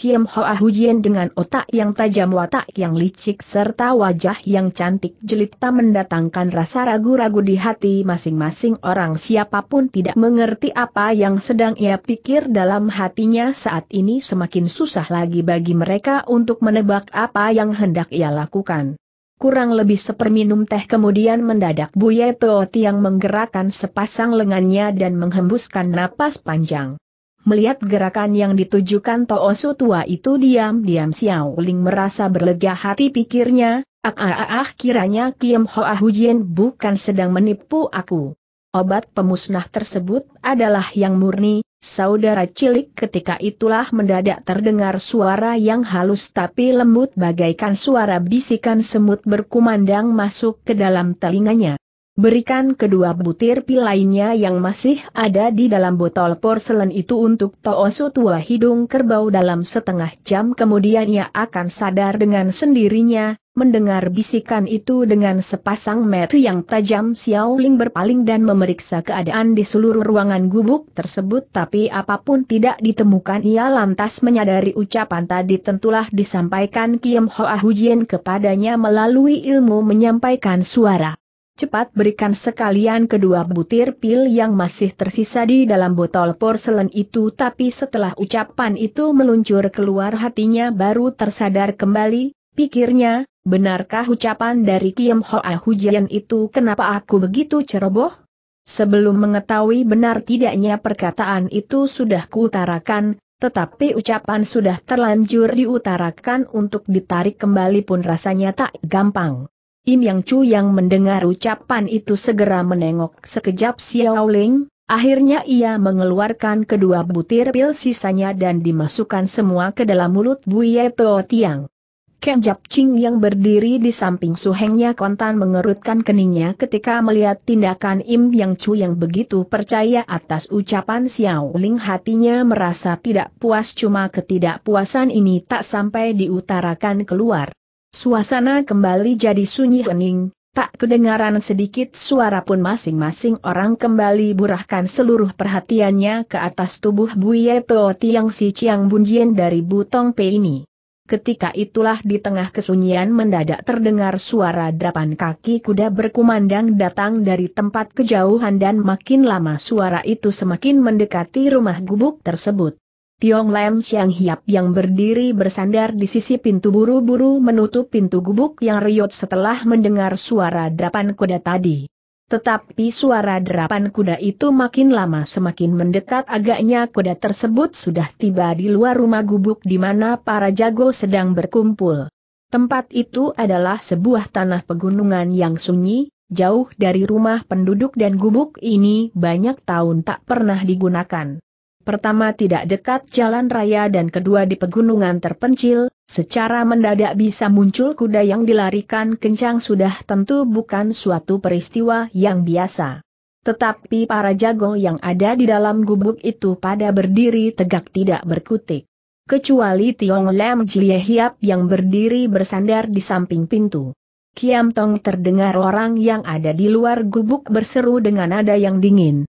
Kim Hoa Hujian dengan otak yang tajam watak yang licik serta wajah yang cantik jelita mendatangkan rasa ragu-ragu di hati masing-masing orang siapapun tidak mengerti apa yang sedang ia pikir dalam hatinya saat ini semakin susah lagi bagi mereka untuk menebak apa yang hendak ia lakukan. Kurang lebih seperminum teh kemudian mendadak Buye Tooti yang menggerakkan sepasang lengannya dan menghembuskan napas panjang. Melihat gerakan yang ditujukan Toosu tua itu diam-diam Xiao Ling merasa berlega hati pikirnya, ah ah ah, ah kiranya Kiem Hoa Hujian bukan sedang menipu aku. Obat pemusnah tersebut adalah yang murni, saudara cilik ketika itulah mendadak terdengar suara yang halus tapi lembut bagaikan suara bisikan semut berkumandang masuk ke dalam telinganya. Berikan kedua butir pil lainnya yang masih ada di dalam botol porselen itu untuk Toosu tua hidung kerbau dalam setengah jam kemudian ia akan sadar dengan sendirinya, mendengar bisikan itu dengan sepasang metu yang tajam Xiao Ling berpaling dan memeriksa keadaan di seluruh ruangan gubuk tersebut tapi apapun tidak ditemukan ia lantas menyadari ucapan tadi tentulah disampaikan Kim Hoa Hujian kepadanya melalui ilmu menyampaikan suara. Cepat berikan sekalian kedua butir pil yang masih tersisa di dalam botol porselen itu tapi setelah ucapan itu meluncur keluar hatinya baru tersadar kembali, pikirnya, benarkah ucapan dari Kiem Hoa Hujian itu kenapa aku begitu ceroboh? Sebelum mengetahui benar tidaknya perkataan itu sudah kuutarakan, tetapi ucapan sudah terlanjur diutarakan untuk ditarik kembali pun rasanya tak gampang. Im Yang Chu yang mendengar ucapan itu segera menengok sekejap Xiao Ling, akhirnya ia mengeluarkan kedua butir pil sisanya dan dimasukkan semua ke dalam mulut Buye Tuo Tiang. Ken Jap Ching yang berdiri di samping suhengnya kontan mengerutkan keningnya ketika melihat tindakan Im Yang Chu yang begitu percaya atas ucapan Xiao Ling hatinya merasa tidak puas cuma ketidakpuasan ini tak sampai diutarakan keluar. Suasana kembali jadi sunyi hening, tak kedengaran sedikit suara pun masing-masing orang kembali burahkan seluruh perhatiannya ke atas tubuh Buye Teo Tiang Si Chiang Bunjian dari Butong Pei ini. Ketika itulah di tengah kesunyian mendadak terdengar suara drapan kaki kuda berkumandang datang dari tempat kejauhan dan makin lama suara itu semakin mendekati rumah gubuk tersebut. Tiong Lam Siang Hiap yang berdiri bersandar di sisi pintu buru-buru menutup pintu gubuk yang riut setelah mendengar suara derapan kuda tadi. Tetapi suara derapan kuda itu makin lama semakin mendekat agaknya kuda tersebut sudah tiba di luar rumah gubuk di mana para jago sedang berkumpul. Tempat itu adalah sebuah tanah pegunungan yang sunyi, jauh dari rumah penduduk dan gubuk ini banyak tahun tak pernah digunakan pertama tidak dekat jalan raya dan kedua di pegunungan terpencil, secara mendadak bisa muncul kuda yang dilarikan kencang sudah tentu bukan suatu peristiwa yang biasa. Tetapi para jago yang ada di dalam gubuk itu pada berdiri tegak tidak berkutik. Kecuali Tiong Lam Jie Hiap yang berdiri bersandar di samping pintu. Kiam Tong terdengar orang yang ada di luar gubuk berseru dengan nada yang dingin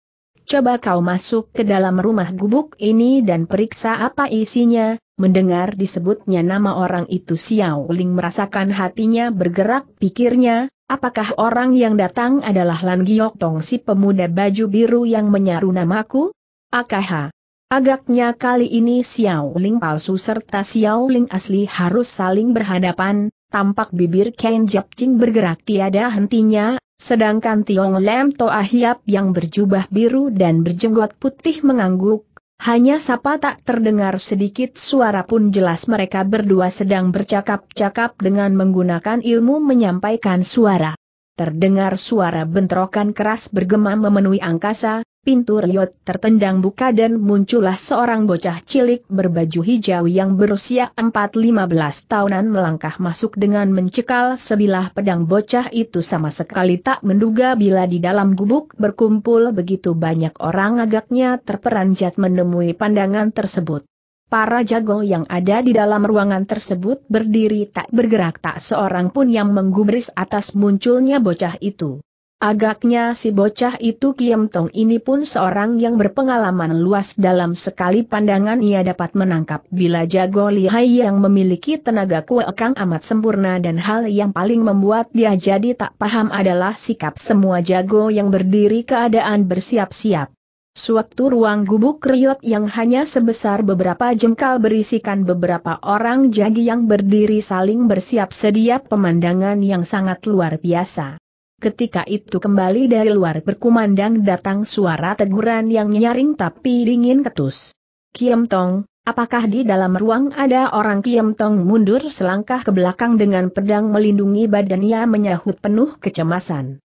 coba kau masuk ke dalam rumah gubuk ini dan periksa apa isinya, mendengar disebutnya nama orang itu Xiao Ling merasakan hatinya bergerak pikirnya, apakah orang yang datang adalah Lan Giok Tong si pemuda baju biru yang menyaru namaku? Akaha. Agaknya kali ini Xiao Ling palsu serta Xiao Ling asli harus saling berhadapan, tampak bibir Ken Ching bergerak tiada hentinya, Sedangkan Tiong Lam Toa Hiap yang berjubah biru dan berjenggot putih mengangguk, hanya sapa tak terdengar sedikit suara pun jelas mereka berdua sedang bercakap-cakap dengan menggunakan ilmu menyampaikan suara. Terdengar suara bentrokan keras bergema memenuhi angkasa, pintu riot tertendang buka dan muncullah seorang bocah cilik berbaju hijau yang berusia 4-15 tahunan melangkah masuk dengan mencekal sebilah pedang bocah itu sama sekali tak menduga bila di dalam gubuk berkumpul begitu banyak orang agaknya terperanjat menemui pandangan tersebut. Para jago yang ada di dalam ruangan tersebut berdiri tak bergerak tak seorang pun yang menggubris atas munculnya bocah itu. Agaknya si bocah itu Kiem Tong ini pun seorang yang berpengalaman luas dalam sekali pandangan ia dapat menangkap bila jago lihai yang memiliki tenaga kuekang amat sempurna dan hal yang paling membuat dia jadi tak paham adalah sikap semua jago yang berdiri keadaan bersiap-siap. Suatu ruang gubuk riot yang hanya sebesar beberapa jengkal berisikan beberapa orang jagi yang berdiri saling bersiap sedia pemandangan yang sangat luar biasa. Ketika itu kembali dari luar berkumandang datang suara teguran yang nyaring tapi dingin ketus. Kiem Tong, apakah di dalam ruang ada orang Kiem Tong mundur selangkah ke belakang dengan pedang melindungi badannya menyahut penuh kecemasan.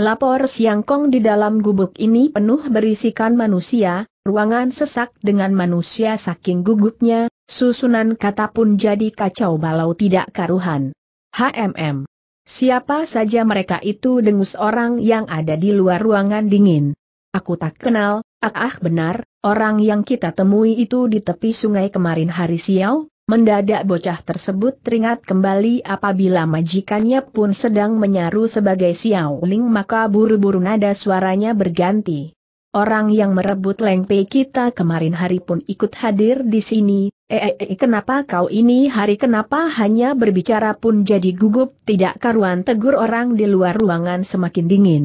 Lapor Siangkong di dalam gubuk ini penuh berisikan manusia, ruangan sesak dengan manusia saking gugupnya, susunan kata pun jadi kacau balau tidak karuhan. HMM. Siapa saja mereka itu dengus orang yang ada di luar ruangan dingin. Aku tak kenal, ah, ah benar, orang yang kita temui itu di tepi sungai kemarin hari siau, Mendadak bocah tersebut teringat kembali apabila majikannya pun sedang menyaru sebagai Xiao ling maka buru-buru nada suaranya berganti. Orang yang merebut lengpe kita kemarin hari pun ikut hadir di sini, eh, eh, eh kenapa kau ini hari kenapa hanya berbicara pun jadi gugup tidak karuan tegur orang di luar ruangan semakin dingin.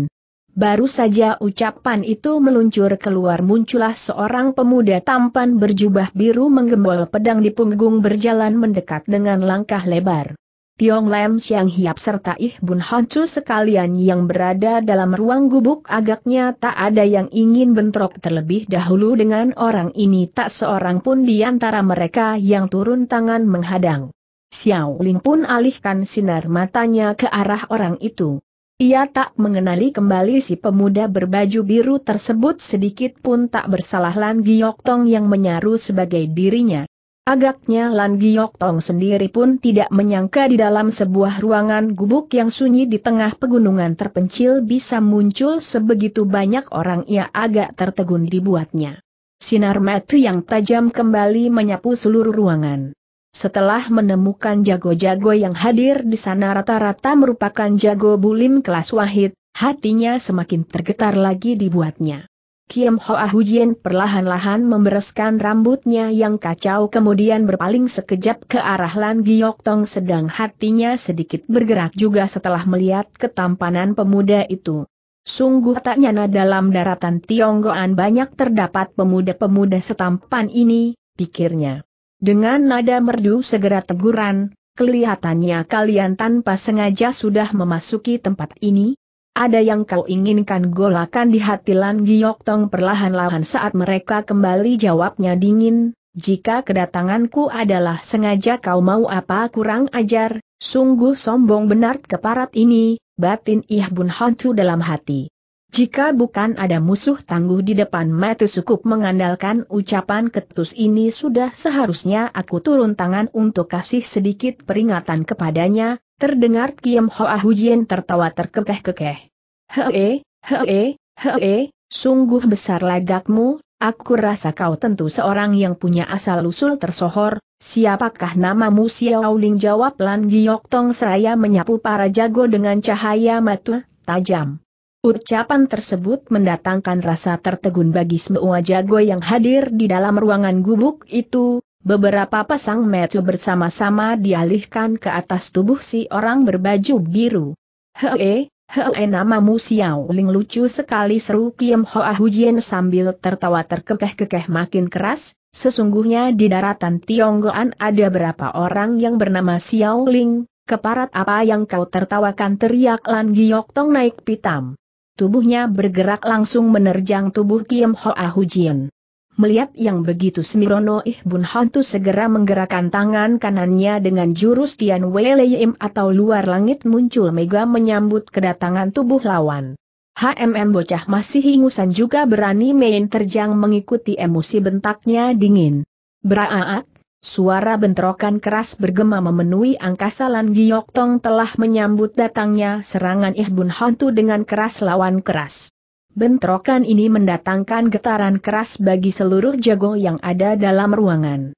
Baru saja ucapan itu meluncur keluar muncullah seorang pemuda tampan berjubah biru menggembol pedang di punggung berjalan mendekat dengan langkah lebar. Tiong Lam Siang Hiap serta Ih Bun Honcu sekalian yang berada dalam ruang gubuk agaknya tak ada yang ingin bentrok terlebih dahulu dengan orang ini tak seorang pun di antara mereka yang turun tangan menghadang. Xiao Ling pun alihkan sinar matanya ke arah orang itu. Ia tak mengenali kembali si pemuda berbaju biru tersebut sedikit pun tak bersalah Lan Giok Tong yang menyaru sebagai dirinya. Agaknya Lan Giok Tong sendiri pun tidak menyangka di dalam sebuah ruangan gubuk yang sunyi di tengah pegunungan terpencil bisa muncul sebegitu banyak orang ia agak tertegun dibuatnya. Sinar mata yang tajam kembali menyapu seluruh ruangan. Setelah menemukan jago-jago yang hadir di sana rata-rata merupakan jago bulim kelas wahid, hatinya semakin tergetar lagi dibuatnya. Kiem Hoa Hujian perlahan-lahan membereskan rambutnya yang kacau kemudian berpaling sekejap ke arah Lan Giok Tong sedang hatinya sedikit bergerak juga setelah melihat ketampanan pemuda itu. Sungguh tak nyana dalam daratan Tionggoan banyak terdapat pemuda-pemuda setampan ini, pikirnya. Dengan nada merdu segera teguran, kelihatannya kalian tanpa sengaja sudah memasuki tempat ini. Ada yang kau inginkan golakan di hati Lan Giok Tong perlahan-lahan saat mereka kembali jawabnya dingin, jika kedatanganku adalah sengaja kau mau apa kurang ajar, sungguh sombong benar keparat ini, batin Ih Bun dalam hati. Jika bukan ada musuh tangguh di depan mata cukup mengandalkan ucapan ketus ini sudah seharusnya aku turun tangan untuk kasih sedikit peringatan kepadanya, terdengar Kiem Hoa Hujien tertawa terkekeh-kekeh. Hee, hee, hee, sungguh besar lagakmu, aku rasa kau tentu seorang yang punya asal-usul tersohor, siapakah namamu Ling jawab Lan Giok Tong seraya menyapu para jago dengan cahaya mata tajam. Ucapan tersebut mendatangkan rasa tertegun bagi semua jago yang hadir di dalam ruangan gubuk itu, beberapa pasang mata bersama-sama dialihkan ke atas tubuh si orang berbaju biru. Hee, hee namamu Xiao Ling lucu sekali seru Kiem Hoa Hujian sambil tertawa terkekeh-kekeh makin keras, sesungguhnya di daratan Tionggoan ada berapa orang yang bernama Xiao Ling, keparat apa yang kau tertawakan teriak Lan Giok Tong naik pitam. Tubuhnya bergerak langsung menerjang tubuh Kim Hoa Hujian. Melihat yang begitu Semirono Ihbun Hantu segera menggerakkan tangan kanannya dengan jurus Tian Wei Weleim atau luar langit muncul mega menyambut kedatangan tubuh lawan. HMM bocah masih ingusan juga berani main terjang mengikuti emosi bentaknya dingin. Beraaak, Suara bentrokan keras bergema memenuhi angkasa Lan Giok Tong telah menyambut datangnya serangan Ih Hantu dengan keras lawan keras. Bentrokan ini mendatangkan getaran keras bagi seluruh jago yang ada dalam ruangan.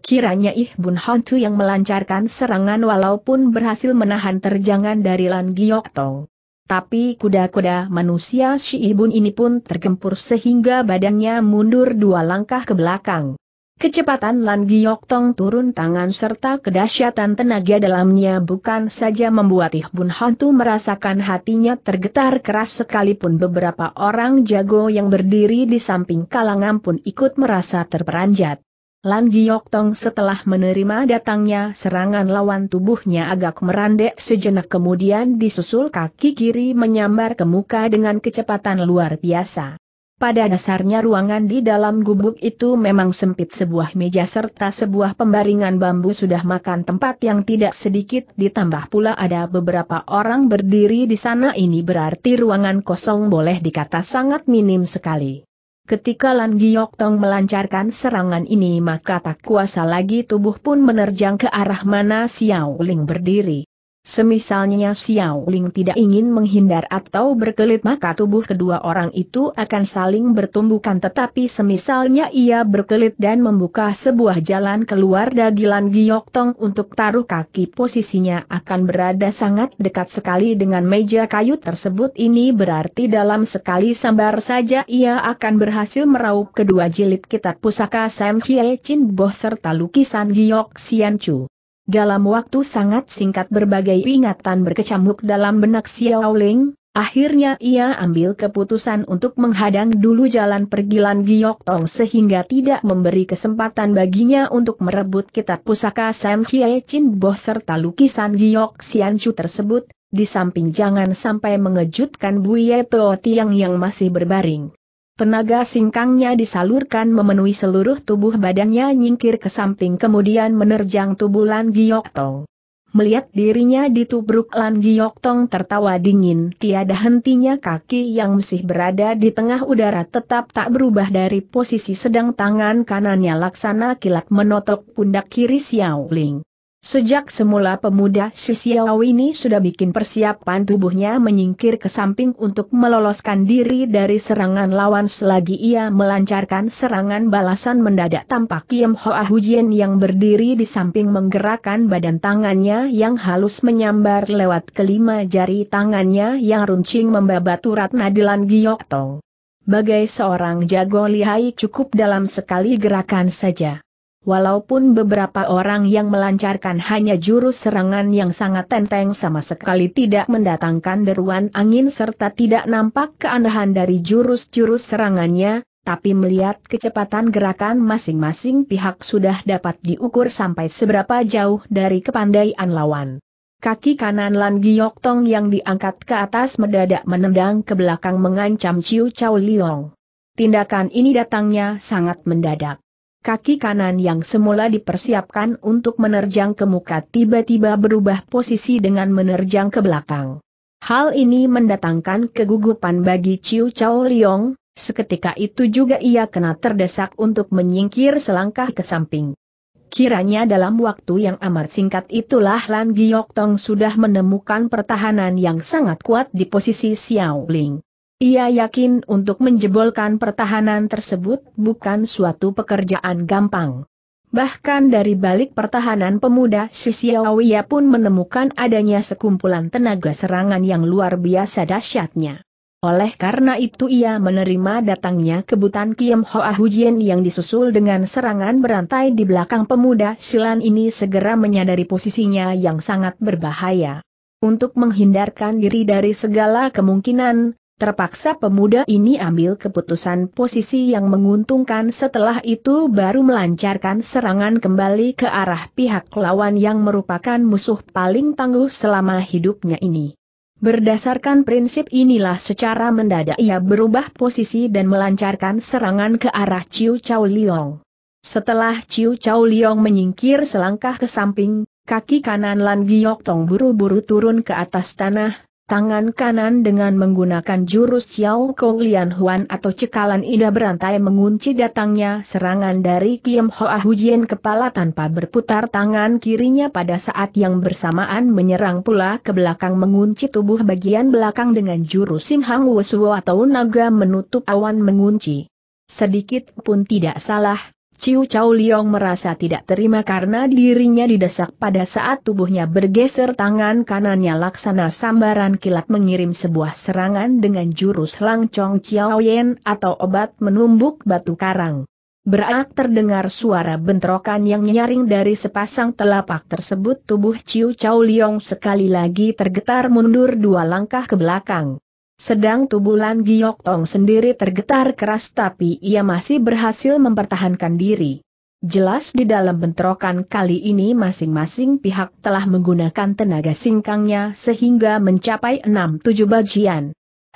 Kiranya Ih Hantu yang melancarkan serangan walaupun berhasil menahan terjangan dari Lan Giok Tong. Tapi kuda-kuda manusia si Bun ini pun tergempur sehingga badannya mundur dua langkah ke belakang. Kecepatan Lan Giok Tong turun tangan serta kedahsyatan tenaga dalamnya bukan saja membuat Ih Bun Hantu merasakan hatinya tergetar keras sekalipun beberapa orang jago yang berdiri di samping kalangan pun ikut merasa terperanjat. Lan Giok Tong setelah menerima datangnya serangan lawan tubuhnya agak merandek sejenak kemudian disusul kaki kiri menyambar ke muka dengan kecepatan luar biasa. Pada dasarnya ruangan di dalam gubuk itu memang sempit sebuah meja serta sebuah pembaringan bambu sudah makan tempat yang tidak sedikit ditambah pula ada beberapa orang berdiri di sana ini berarti ruangan kosong boleh dikata sangat minim sekali. Ketika Lan Giok Tong melancarkan serangan ini maka tak kuasa lagi tubuh pun menerjang ke arah mana Xiao Ling berdiri. Semisalnya Xiao Ling tidak ingin menghindar atau berkelit maka tubuh kedua orang itu akan saling bertumbukan tetapi semisalnya ia berkelit dan membuka sebuah jalan keluar dagilan Giok Tong untuk taruh kaki posisinya akan berada sangat dekat sekali dengan meja kayu tersebut ini berarti dalam sekali sambar saja ia akan berhasil meraup kedua jilid kitab pusaka Sam Hye Chin Boh serta lukisan Giok Xian Chu. Dalam waktu sangat singkat berbagai ingatan berkecamuk dalam benak Xiao Ling, akhirnya ia ambil keputusan untuk menghadang dulu jalan pergilan Giok Tong sehingga tidak memberi kesempatan baginya untuk merebut kitab pusaka Sam Hye Chin Boh serta lukisan Giok Xian Chu tersebut, di samping jangan sampai mengejutkan Buye Tuo Tiang yang masih berbaring. Tenaga singkangnya disalurkan memenuhi seluruh tubuh badannya nyingkir ke samping kemudian menerjang tubuh Lan Giok Tong. Melihat dirinya ditubruk Lan Giok Tong tertawa dingin tiada hentinya kaki yang masih berada di tengah udara tetap tak berubah dari posisi sedang tangan kanannya laksana kilat menotok pundak kiri Xiao Ling. Sejak semula pemuda Sisiau ini sudah bikin persiapan tubuhnya menyingkir ke samping untuk meloloskan diri dari serangan lawan selagi ia melancarkan serangan balasan mendadak tampak Kim Hoa Hujian yang berdiri di samping menggerakkan badan tangannya yang halus menyambar lewat kelima jari tangannya yang runcing membabat urat nadilan Giyok Tong. Bagai seorang jago lihai cukup dalam sekali gerakan saja. Walaupun beberapa orang yang melancarkan hanya jurus serangan yang sangat tenteng sama sekali tidak mendatangkan deruan angin serta tidak nampak keanehan dari jurus-jurus serangannya, tapi melihat kecepatan gerakan masing-masing pihak sudah dapat diukur sampai seberapa jauh dari kepandaian lawan. Kaki kanan Lan Giok Tong yang diangkat ke atas mendadak menendang ke belakang mengancam Ciu Chow Liong. Tindakan ini datangnya sangat mendadak. Kaki kanan yang semula dipersiapkan untuk menerjang ke muka tiba-tiba berubah posisi dengan menerjang ke belakang. Hal ini mendatangkan kegugupan bagi Ciu Chao Liong, seketika itu juga ia kena terdesak untuk menyingkir selangkah ke samping. Kiranya dalam waktu yang amat singkat itulah Lan Giok Tong sudah menemukan pertahanan yang sangat kuat di posisi Xiao Ling. Ia yakin untuk menjebolkan pertahanan tersebut bukan suatu pekerjaan gampang. Bahkan dari balik pertahanan pemuda Sisiawiya pun menemukan adanya sekumpulan tenaga serangan yang luar biasa dahsyatnya. Oleh karena itu ia menerima datangnya kebutan Kiem Hoa Hujien yang disusul dengan serangan berantai di belakang pemuda Silan ini segera menyadari posisinya yang sangat berbahaya. Untuk menghindarkan diri dari segala kemungkinan, Terpaksa pemuda ini ambil keputusan posisi yang menguntungkan setelah itu baru melancarkan serangan kembali ke arah pihak lawan yang merupakan musuh paling tangguh selama hidupnya ini. Berdasarkan prinsip inilah secara mendadak ia berubah posisi dan melancarkan serangan ke arah Chiu Chau Liong. Setelah Chiu Chau Liong menyingkir selangkah ke samping, kaki kanan Lan Giok Tong buru-buru turun ke atas tanah, Tangan kanan dengan menggunakan jurus Xiao Kong Lian Huan atau cekalan Ida berantai mengunci datangnya serangan dari Kiem Hoa Hujian kepala tanpa berputar tangan kirinya pada saat yang bersamaan menyerang pula ke belakang mengunci tubuh bagian belakang dengan jurus Sim Hang Suo atau naga menutup awan mengunci. Sedikit pun tidak salah, Ciu Chow Liong merasa tidak terima karena dirinya didesak pada saat tubuhnya bergeser tangan kanannya laksana sambaran kilat mengirim sebuah serangan dengan jurus langcong Chiao Yen atau obat menumbuk batu karang. Berak terdengar suara bentrokan yang nyaring dari sepasang telapak tersebut tubuh Ciu Chow Liong sekali lagi tergetar mundur dua langkah ke belakang. Sedang tubuh Lan Giok Tong sendiri tergetar keras tapi ia masih berhasil mempertahankan diri. Jelas di dalam bentrokan kali ini masing-masing pihak telah menggunakan tenaga singkangnya sehingga mencapai 6-7 bagian.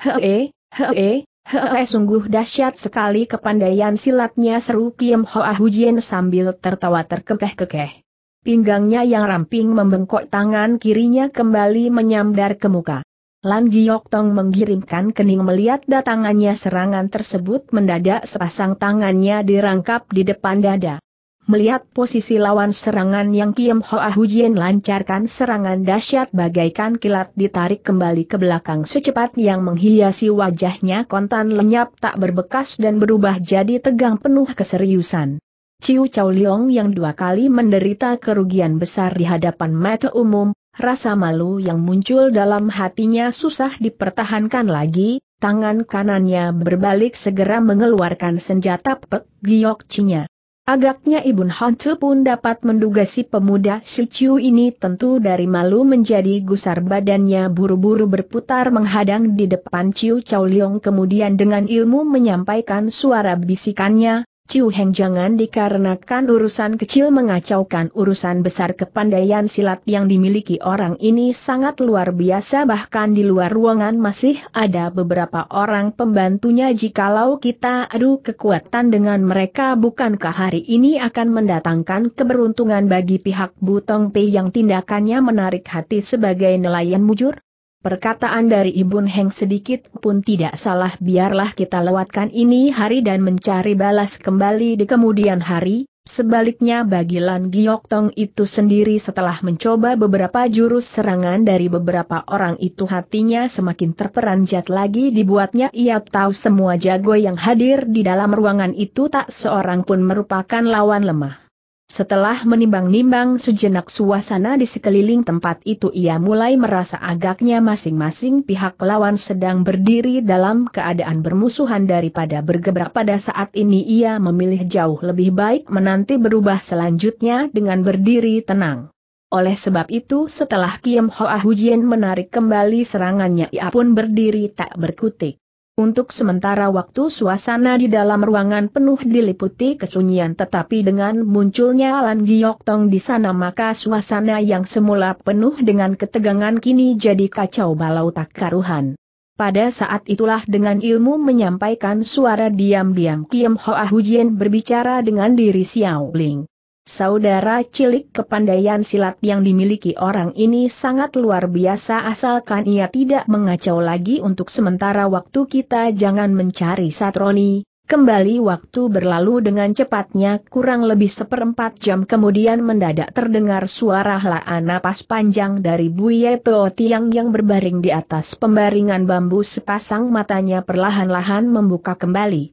Hee, eh, hee, eh, hee eh, sungguh dahsyat sekali kepandaian silatnya seru Kiem Hoa Hujien sambil tertawa terkekeh-kekeh. Pinggangnya yang ramping membengkok tangan kirinya kembali menyamdar ke muka. Lan Giok Tong menggirimkan kening melihat datangannya serangan tersebut mendadak sepasang tangannya dirangkap di depan dada. Melihat posisi lawan serangan yang Kim Hoa Hujien lancarkan serangan dahsyat bagaikan kilat ditarik kembali ke belakang secepat yang menghiasi wajahnya kontan lenyap tak berbekas dan berubah jadi tegang penuh keseriusan. Ciu Chow Leong yang dua kali menderita kerugian besar di hadapan mata umum, Rasa malu yang muncul dalam hatinya susah dipertahankan lagi, tangan kanannya berbalik segera mengeluarkan senjata Pek Giok Cinya. Agaknya Ibun Hansu pun dapat menduga si pemuda si Ciu ini tentu dari malu menjadi gusar badannya buru-buru berputar menghadang di depan Ciu Chow Leong kemudian dengan ilmu menyampaikan suara bisikannya, Ciu Heng jangan dikarenakan urusan kecil mengacaukan urusan besar kepandaian silat yang dimiliki orang ini sangat luar biasa bahkan di luar ruangan masih ada beberapa orang pembantunya jikalau kita adu kekuatan dengan mereka bukankah hari ini akan mendatangkan keberuntungan bagi pihak Butong Pei yang tindakannya menarik hati sebagai nelayan mujur? Perkataan dari ibu Heng sedikit pun tidak salah biarlah kita lewatkan ini hari dan mencari balas kembali di kemudian hari, sebaliknya bagi Lan Giok Tong itu sendiri setelah mencoba beberapa jurus serangan dari beberapa orang itu hatinya semakin terperanjat lagi dibuatnya ia tahu semua jago yang hadir di dalam ruangan itu tak seorang pun merupakan lawan lemah. Setelah menimbang-nimbang sejenak suasana di sekeliling tempat itu ia mulai merasa agaknya masing-masing pihak lawan sedang berdiri dalam keadaan bermusuhan daripada bergebrak pada saat ini ia memilih jauh lebih baik menanti berubah selanjutnya dengan berdiri tenang. Oleh sebab itu setelah Kim Hoa Hujian menarik kembali serangannya ia pun berdiri tak berkutik. Untuk sementara waktu suasana di dalam ruangan penuh diliputi kesunyian tetapi dengan munculnya Alan Giok Tong di sana maka suasana yang semula penuh dengan ketegangan kini jadi kacau balau tak karuhan. Pada saat itulah dengan ilmu menyampaikan suara diam-diam Kiem Hoa Hujian berbicara dengan diri Xiao Ling. Saudara cilik kepandaian silat yang dimiliki orang ini sangat luar biasa asalkan ia tidak mengacau lagi untuk sementara waktu kita jangan mencari Satroni. Kembali waktu berlalu dengan cepatnya kurang lebih seperempat jam kemudian mendadak terdengar suara helaan napas panjang dari Buye Tiang yang berbaring di atas pembaringan bambu sepasang matanya perlahan-lahan membuka kembali.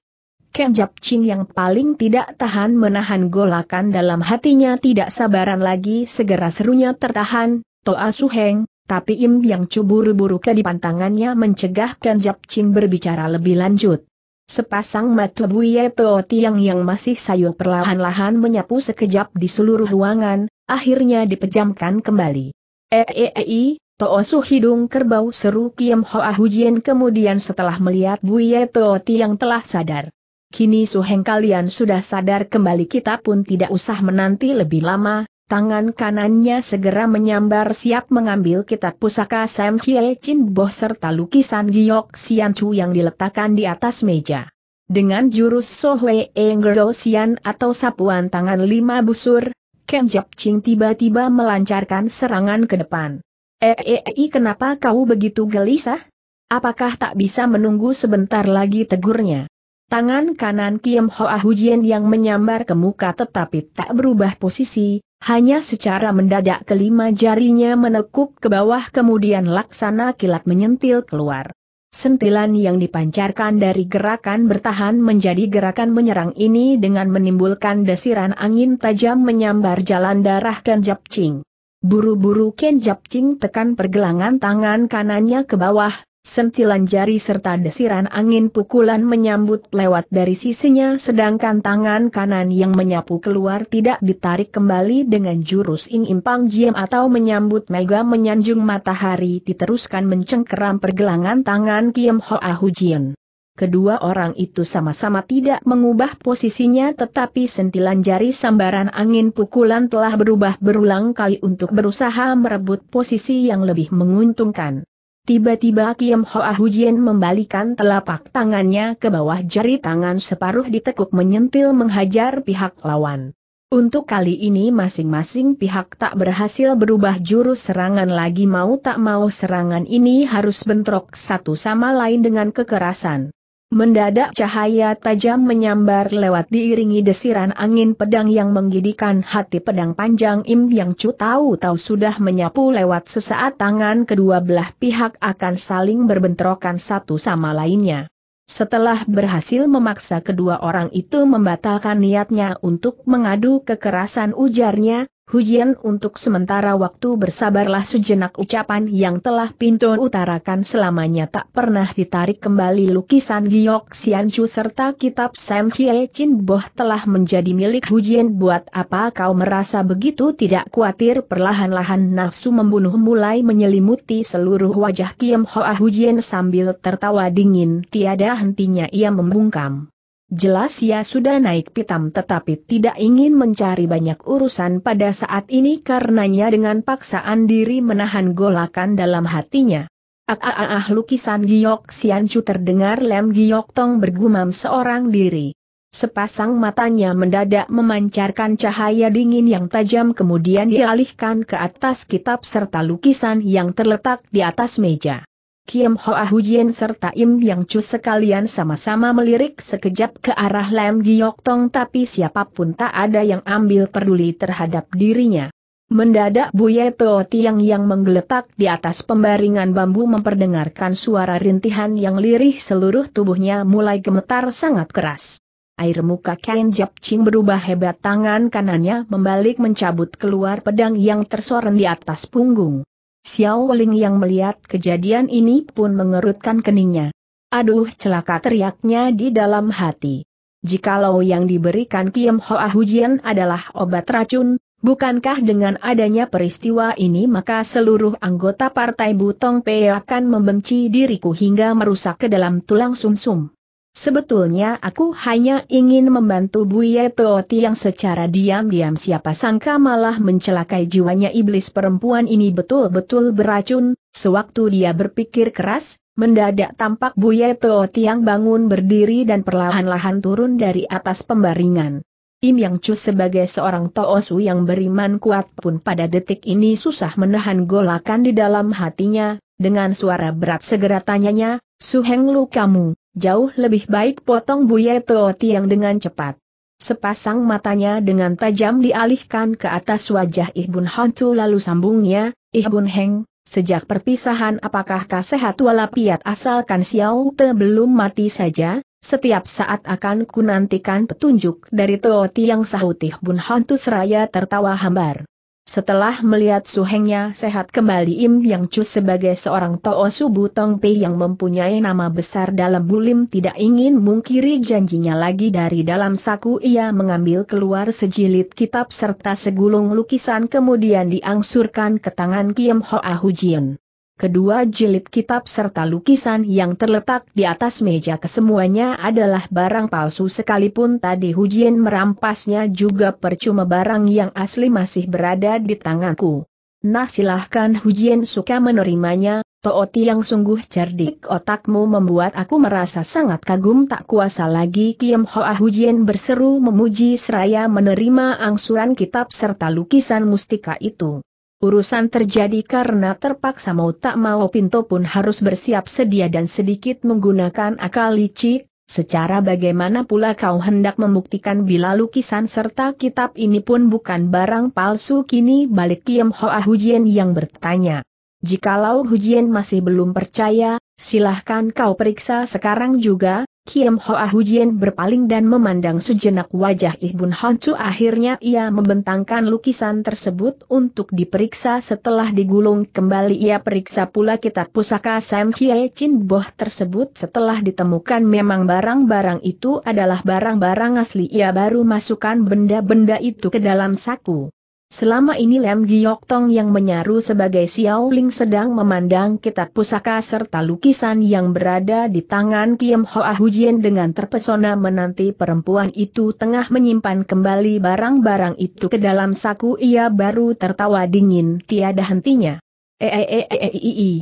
Kenjap Ching yang paling tidak tahan menahan golakan dalam hatinya tidak sabaran lagi segera serunya tertahan, Toa Su Heng, tapi Im yang cubur-buru ke di pantangannya mencegah Kenjap Ching berbicara lebih lanjut. Sepasang mata buye Toa Tiang yang masih sayu perlahan-lahan menyapu sekejap di seluruh ruangan, akhirnya dipejamkan kembali. Eeei, eh, eh, eh, Su hidung kerbau seru Kiam Hoa Hujian kemudian setelah melihat Buye Toa yang telah sadar. Kini Suheng kalian sudah sadar kembali kita pun tidak usah menanti lebih lama, tangan kanannya segera menyambar siap mengambil kitab pusaka Sam Hye Chin Boh serta lukisan Giyok Sian Chu yang diletakkan di atas meja. Dengan jurus Sohwe Enggero Sian atau sapuan tangan lima busur, Ken Jap Ching tiba-tiba melancarkan serangan ke depan. Eei eh, eh, eh, kenapa kau begitu gelisah? Apakah tak bisa menunggu sebentar lagi tegurnya? Tangan kanan Kiem Hoa Hujian yang menyambar ke muka tetapi tak berubah posisi, hanya secara mendadak kelima jarinya menekuk ke bawah kemudian laksana kilat menyentil keluar. Sentilan yang dipancarkan dari gerakan bertahan menjadi gerakan menyerang ini dengan menimbulkan desiran angin tajam menyambar jalan darah Ken Japcing. Buru-buru Ken Japcing tekan pergelangan tangan kanannya ke bawah, Sentilan jari serta desiran angin pukulan menyambut lewat dari sisinya sedangkan tangan kanan yang menyapu keluar tidak ditarik kembali dengan jurus Ing Impang Jiem atau menyambut mega menyanjung matahari diteruskan mencengkeram pergelangan tangan Kiem Hoa Hujien. Kedua orang itu sama-sama tidak mengubah posisinya tetapi sentilan jari sambaran angin pukulan telah berubah berulang kali untuk berusaha merebut posisi yang lebih menguntungkan. Tiba-tiba Kiem Hoa Hujien membalikan telapak tangannya ke bawah jari tangan separuh ditekuk menyentil menghajar pihak lawan. Untuk kali ini masing-masing pihak tak berhasil berubah jurus serangan lagi mau tak mau serangan ini harus bentrok satu sama lain dengan kekerasan. Mendadak cahaya tajam menyambar lewat diiringi desiran angin pedang yang menggidikan hati pedang panjang Im yang Chu tahu-tahu sudah menyapu lewat sesaat tangan kedua belah pihak akan saling berbentrokan satu sama lainnya. Setelah berhasil memaksa kedua orang itu membatalkan niatnya untuk mengadu kekerasan ujarnya, Hujian untuk sementara waktu bersabarlah sejenak ucapan yang telah pintu utarakan selamanya tak pernah ditarik kembali lukisan Giok Xianchu serta kitab Sam Hye Chin Boh telah menjadi milik Hujian buat apa kau merasa begitu tidak khawatir perlahan-lahan nafsu membunuh mulai menyelimuti seluruh wajah Kim Hoa Hujian sambil tertawa dingin tiada hentinya ia membungkam. Jelas ia sudah naik pitam tetapi tidak ingin mencari banyak urusan pada saat ini karenanya dengan paksaan diri menahan golakan dalam hatinya. Ah, ah, ah, ah lukisan Giok Siancu terdengar Lem Giok Tong bergumam seorang diri. Sepasang matanya mendadak memancarkan cahaya dingin yang tajam kemudian dialihkan ke atas kitab serta lukisan yang terletak di atas meja. Kim Hoa Hujian serta Im Yang Chu sekalian sama-sama melirik sekejap ke arah Lam Giok Tong tapi siapapun tak ada yang ambil peduli terhadap dirinya. Mendadak Buye Teo Tiang yang menggeletak di atas pembaringan bambu memperdengarkan suara rintihan yang lirih seluruh tubuhnya mulai gemetar sangat keras. Air muka Ken Jap Ching berubah hebat tangan kanannya membalik mencabut keluar pedang yang tersorong di atas punggung. Xiao Ling yang melihat kejadian ini pun mengerutkan keningnya. Aduh celaka teriaknya di dalam hati. Jikalau yang diberikan Kiem Hoa Hujian adalah obat racun, bukankah dengan adanya peristiwa ini maka seluruh anggota partai Butong Pei akan membenci diriku hingga merusak ke dalam tulang sumsum. -sum. Sebetulnya aku hanya ingin membantu Buye Tooti yang secara diam-diam siapa sangka malah mencelakai jiwanya iblis perempuan ini betul-betul beracun, sewaktu dia berpikir keras, mendadak tampak Buye Tooti yang bangun berdiri dan perlahan-lahan turun dari atas pembaringan. Im Yang Chu sebagai seorang Toosu yang beriman kuat pun pada detik ini susah menahan golakan di dalam hatinya, dengan suara berat segera tanyanya, Su Heng Lu kamu, jauh lebih baik potong Buye Tooti yang dengan cepat. Sepasang matanya dengan tajam dialihkan ke atas wajah Ihbun Hantu lalu sambungnya, Ihbun Heng, sejak perpisahan apakah kasehat walafiat asalkan Xiao Te belum mati saja? Setiap saat akan kunantikan petunjuk dari Tuo yang sahutih Bun Hantu Seraya tertawa hambar. Setelah melihat suhengnya sehat kembali Im Yang Chu sebagai seorang Too Subu Pei yang mempunyai nama besar dalam bulim tidak ingin mungkiri janjinya lagi dari dalam saku ia mengambil keluar sejilid kitab serta segulung lukisan kemudian diangsurkan ke tangan Kim Hoa Hujian kedua jilid kitab serta lukisan yang terletak di atas meja kesemuanya adalah barang palsu sekalipun tadi Hujian merampasnya juga percuma barang yang asli masih berada di tanganku. Nah silahkan Hujian suka menerimanya, Tooti yang sungguh cerdik otakmu membuat aku merasa sangat kagum tak kuasa lagi Kiem Hoa Hujian berseru memuji seraya menerima angsuran kitab serta lukisan mustika itu. Urusan terjadi karena terpaksa mau tak mau Pinto pun harus bersiap sedia dan sedikit menggunakan akal licik, secara bagaimana pula kau hendak membuktikan bila lukisan serta kitab ini pun bukan barang palsu kini balik Kiem Hoa Hujien yang bertanya. Jikalau Hujien masih belum percaya, silahkan kau periksa sekarang juga, Kim Hoa Hujian berpaling dan memandang sejenak wajah Ibun Honcu akhirnya ia membentangkan lukisan tersebut untuk diperiksa setelah digulung kembali ia periksa pula kitab pusaka Sam Hye Chin Boh tersebut setelah ditemukan memang barang-barang itu adalah barang-barang asli ia baru masukkan benda-benda itu ke dalam saku. Selama ini Lem Giok Tong yang menyaru sebagai Xiao Ling sedang memandang kitab pusaka serta lukisan yang berada di tangan Kiem Hoa Hujien dengan terpesona menanti perempuan itu tengah menyimpan kembali barang-barang itu ke dalam saku ia baru tertawa dingin tiada hentinya. Eeeeeeeee. Eh, eh, eh,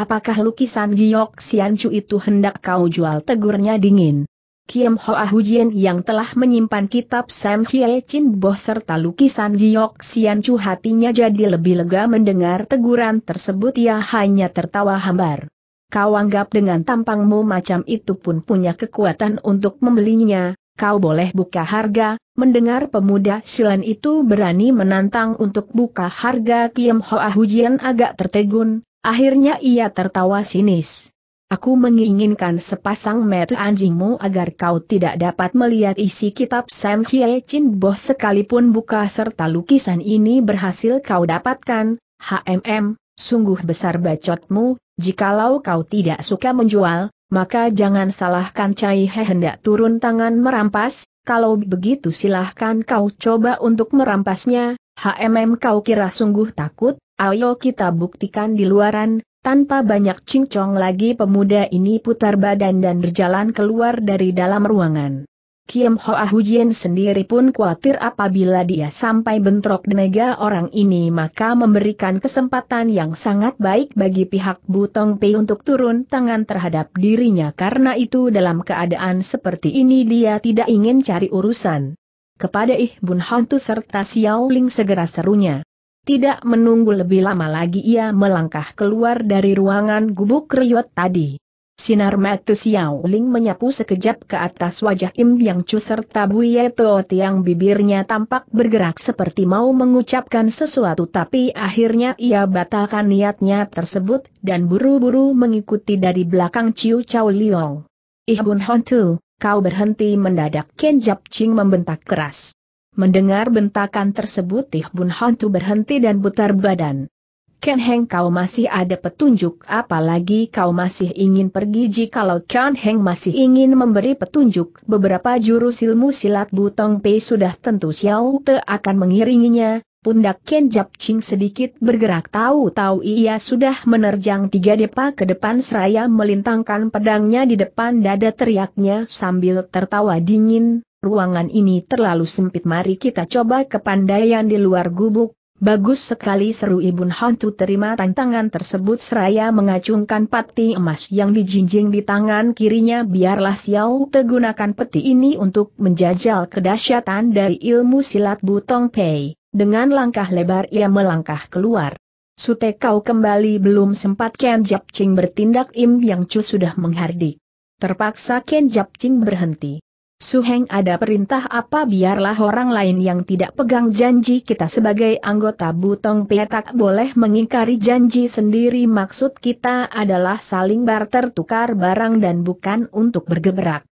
Apakah lukisan Giok Chu itu hendak kau jual tegurnya dingin? Kiem Ho Hoa Hujian yang telah menyimpan kitab Sam Hye Chin Boh serta lukisan Giok Sian Chu hatinya jadi lebih lega mendengar teguran tersebut ia hanya tertawa hambar. Kau anggap dengan tampangmu macam itu pun punya kekuatan untuk membelinya, kau boleh buka harga, mendengar pemuda silan itu berani menantang untuk buka harga Kiem Ho Hoa Hujian agak tertegun, akhirnya ia tertawa sinis. Aku menginginkan sepasang mata anjingmu agar kau tidak dapat melihat isi kitab Sam Hye Chin Boh sekalipun buka serta lukisan ini berhasil kau dapatkan, HMM, sungguh besar bacotmu, jikalau kau tidak suka menjual, maka jangan salahkan Cai He hendak turun tangan merampas, kalau begitu silahkan kau coba untuk merampasnya, HMM kau kira sungguh takut, ayo kita buktikan di luaran, tanpa banyak cincong lagi pemuda ini putar badan dan berjalan keluar dari dalam ruangan. Kim Hoa Hujien sendiri pun khawatir apabila dia sampai bentrok dengan orang ini maka memberikan kesempatan yang sangat baik bagi pihak Butong Pei untuk turun tangan terhadap dirinya karena itu dalam keadaan seperti ini dia tidak ingin cari urusan. Kepada Ih Bun Hantu serta Xiao Ling segera serunya. Tidak menunggu lebih lama lagi ia melangkah keluar dari ruangan gubuk riwet tadi. Sinar mata Xiao Ling menyapu sekejap ke atas wajah Im Yang Chu serta Ye Tuo Tiang bibirnya tampak bergerak seperti mau mengucapkan sesuatu tapi akhirnya ia batalkan niatnya tersebut dan buru-buru mengikuti dari belakang Chiu Chao Liong. Ih Bun Hon Tu, kau berhenti mendadak Ken Jap Ching membentak keras. Mendengar bentakan tersebut Tih Bun Hantu berhenti dan putar badan. Ken Heng kau masih ada petunjuk apalagi kau masih ingin pergi jikalau Ken Heng masih ingin memberi petunjuk beberapa jurus ilmu silat Butong Pei sudah tentu Xiao Te akan mengiringinya, pundak Ken Jap Ching sedikit bergerak tahu-tahu ia sudah menerjang tiga depa ke depan seraya melintangkan pedangnya di depan dada teriaknya sambil tertawa dingin, ruangan ini terlalu sempit mari kita coba kepandaian di luar gubuk, bagus sekali seru Ibun Hantu terima tantangan tersebut seraya mengacungkan pati emas yang dijinjing di tangan kirinya biarlah Xiao Te gunakan peti ini untuk menjajal kedahsyatan dari ilmu silat Butong Pei, dengan langkah lebar ia melangkah keluar. Sute kau kembali belum sempat Ken Japcing bertindak Im Yang Chu sudah menghardik. Terpaksa Ken Japcing berhenti. Suheng ada perintah apa biarlah orang lain yang tidak pegang janji kita sebagai anggota Butong Petak boleh mengingkari janji sendiri maksud kita adalah saling barter tukar barang dan bukan untuk bergeberak.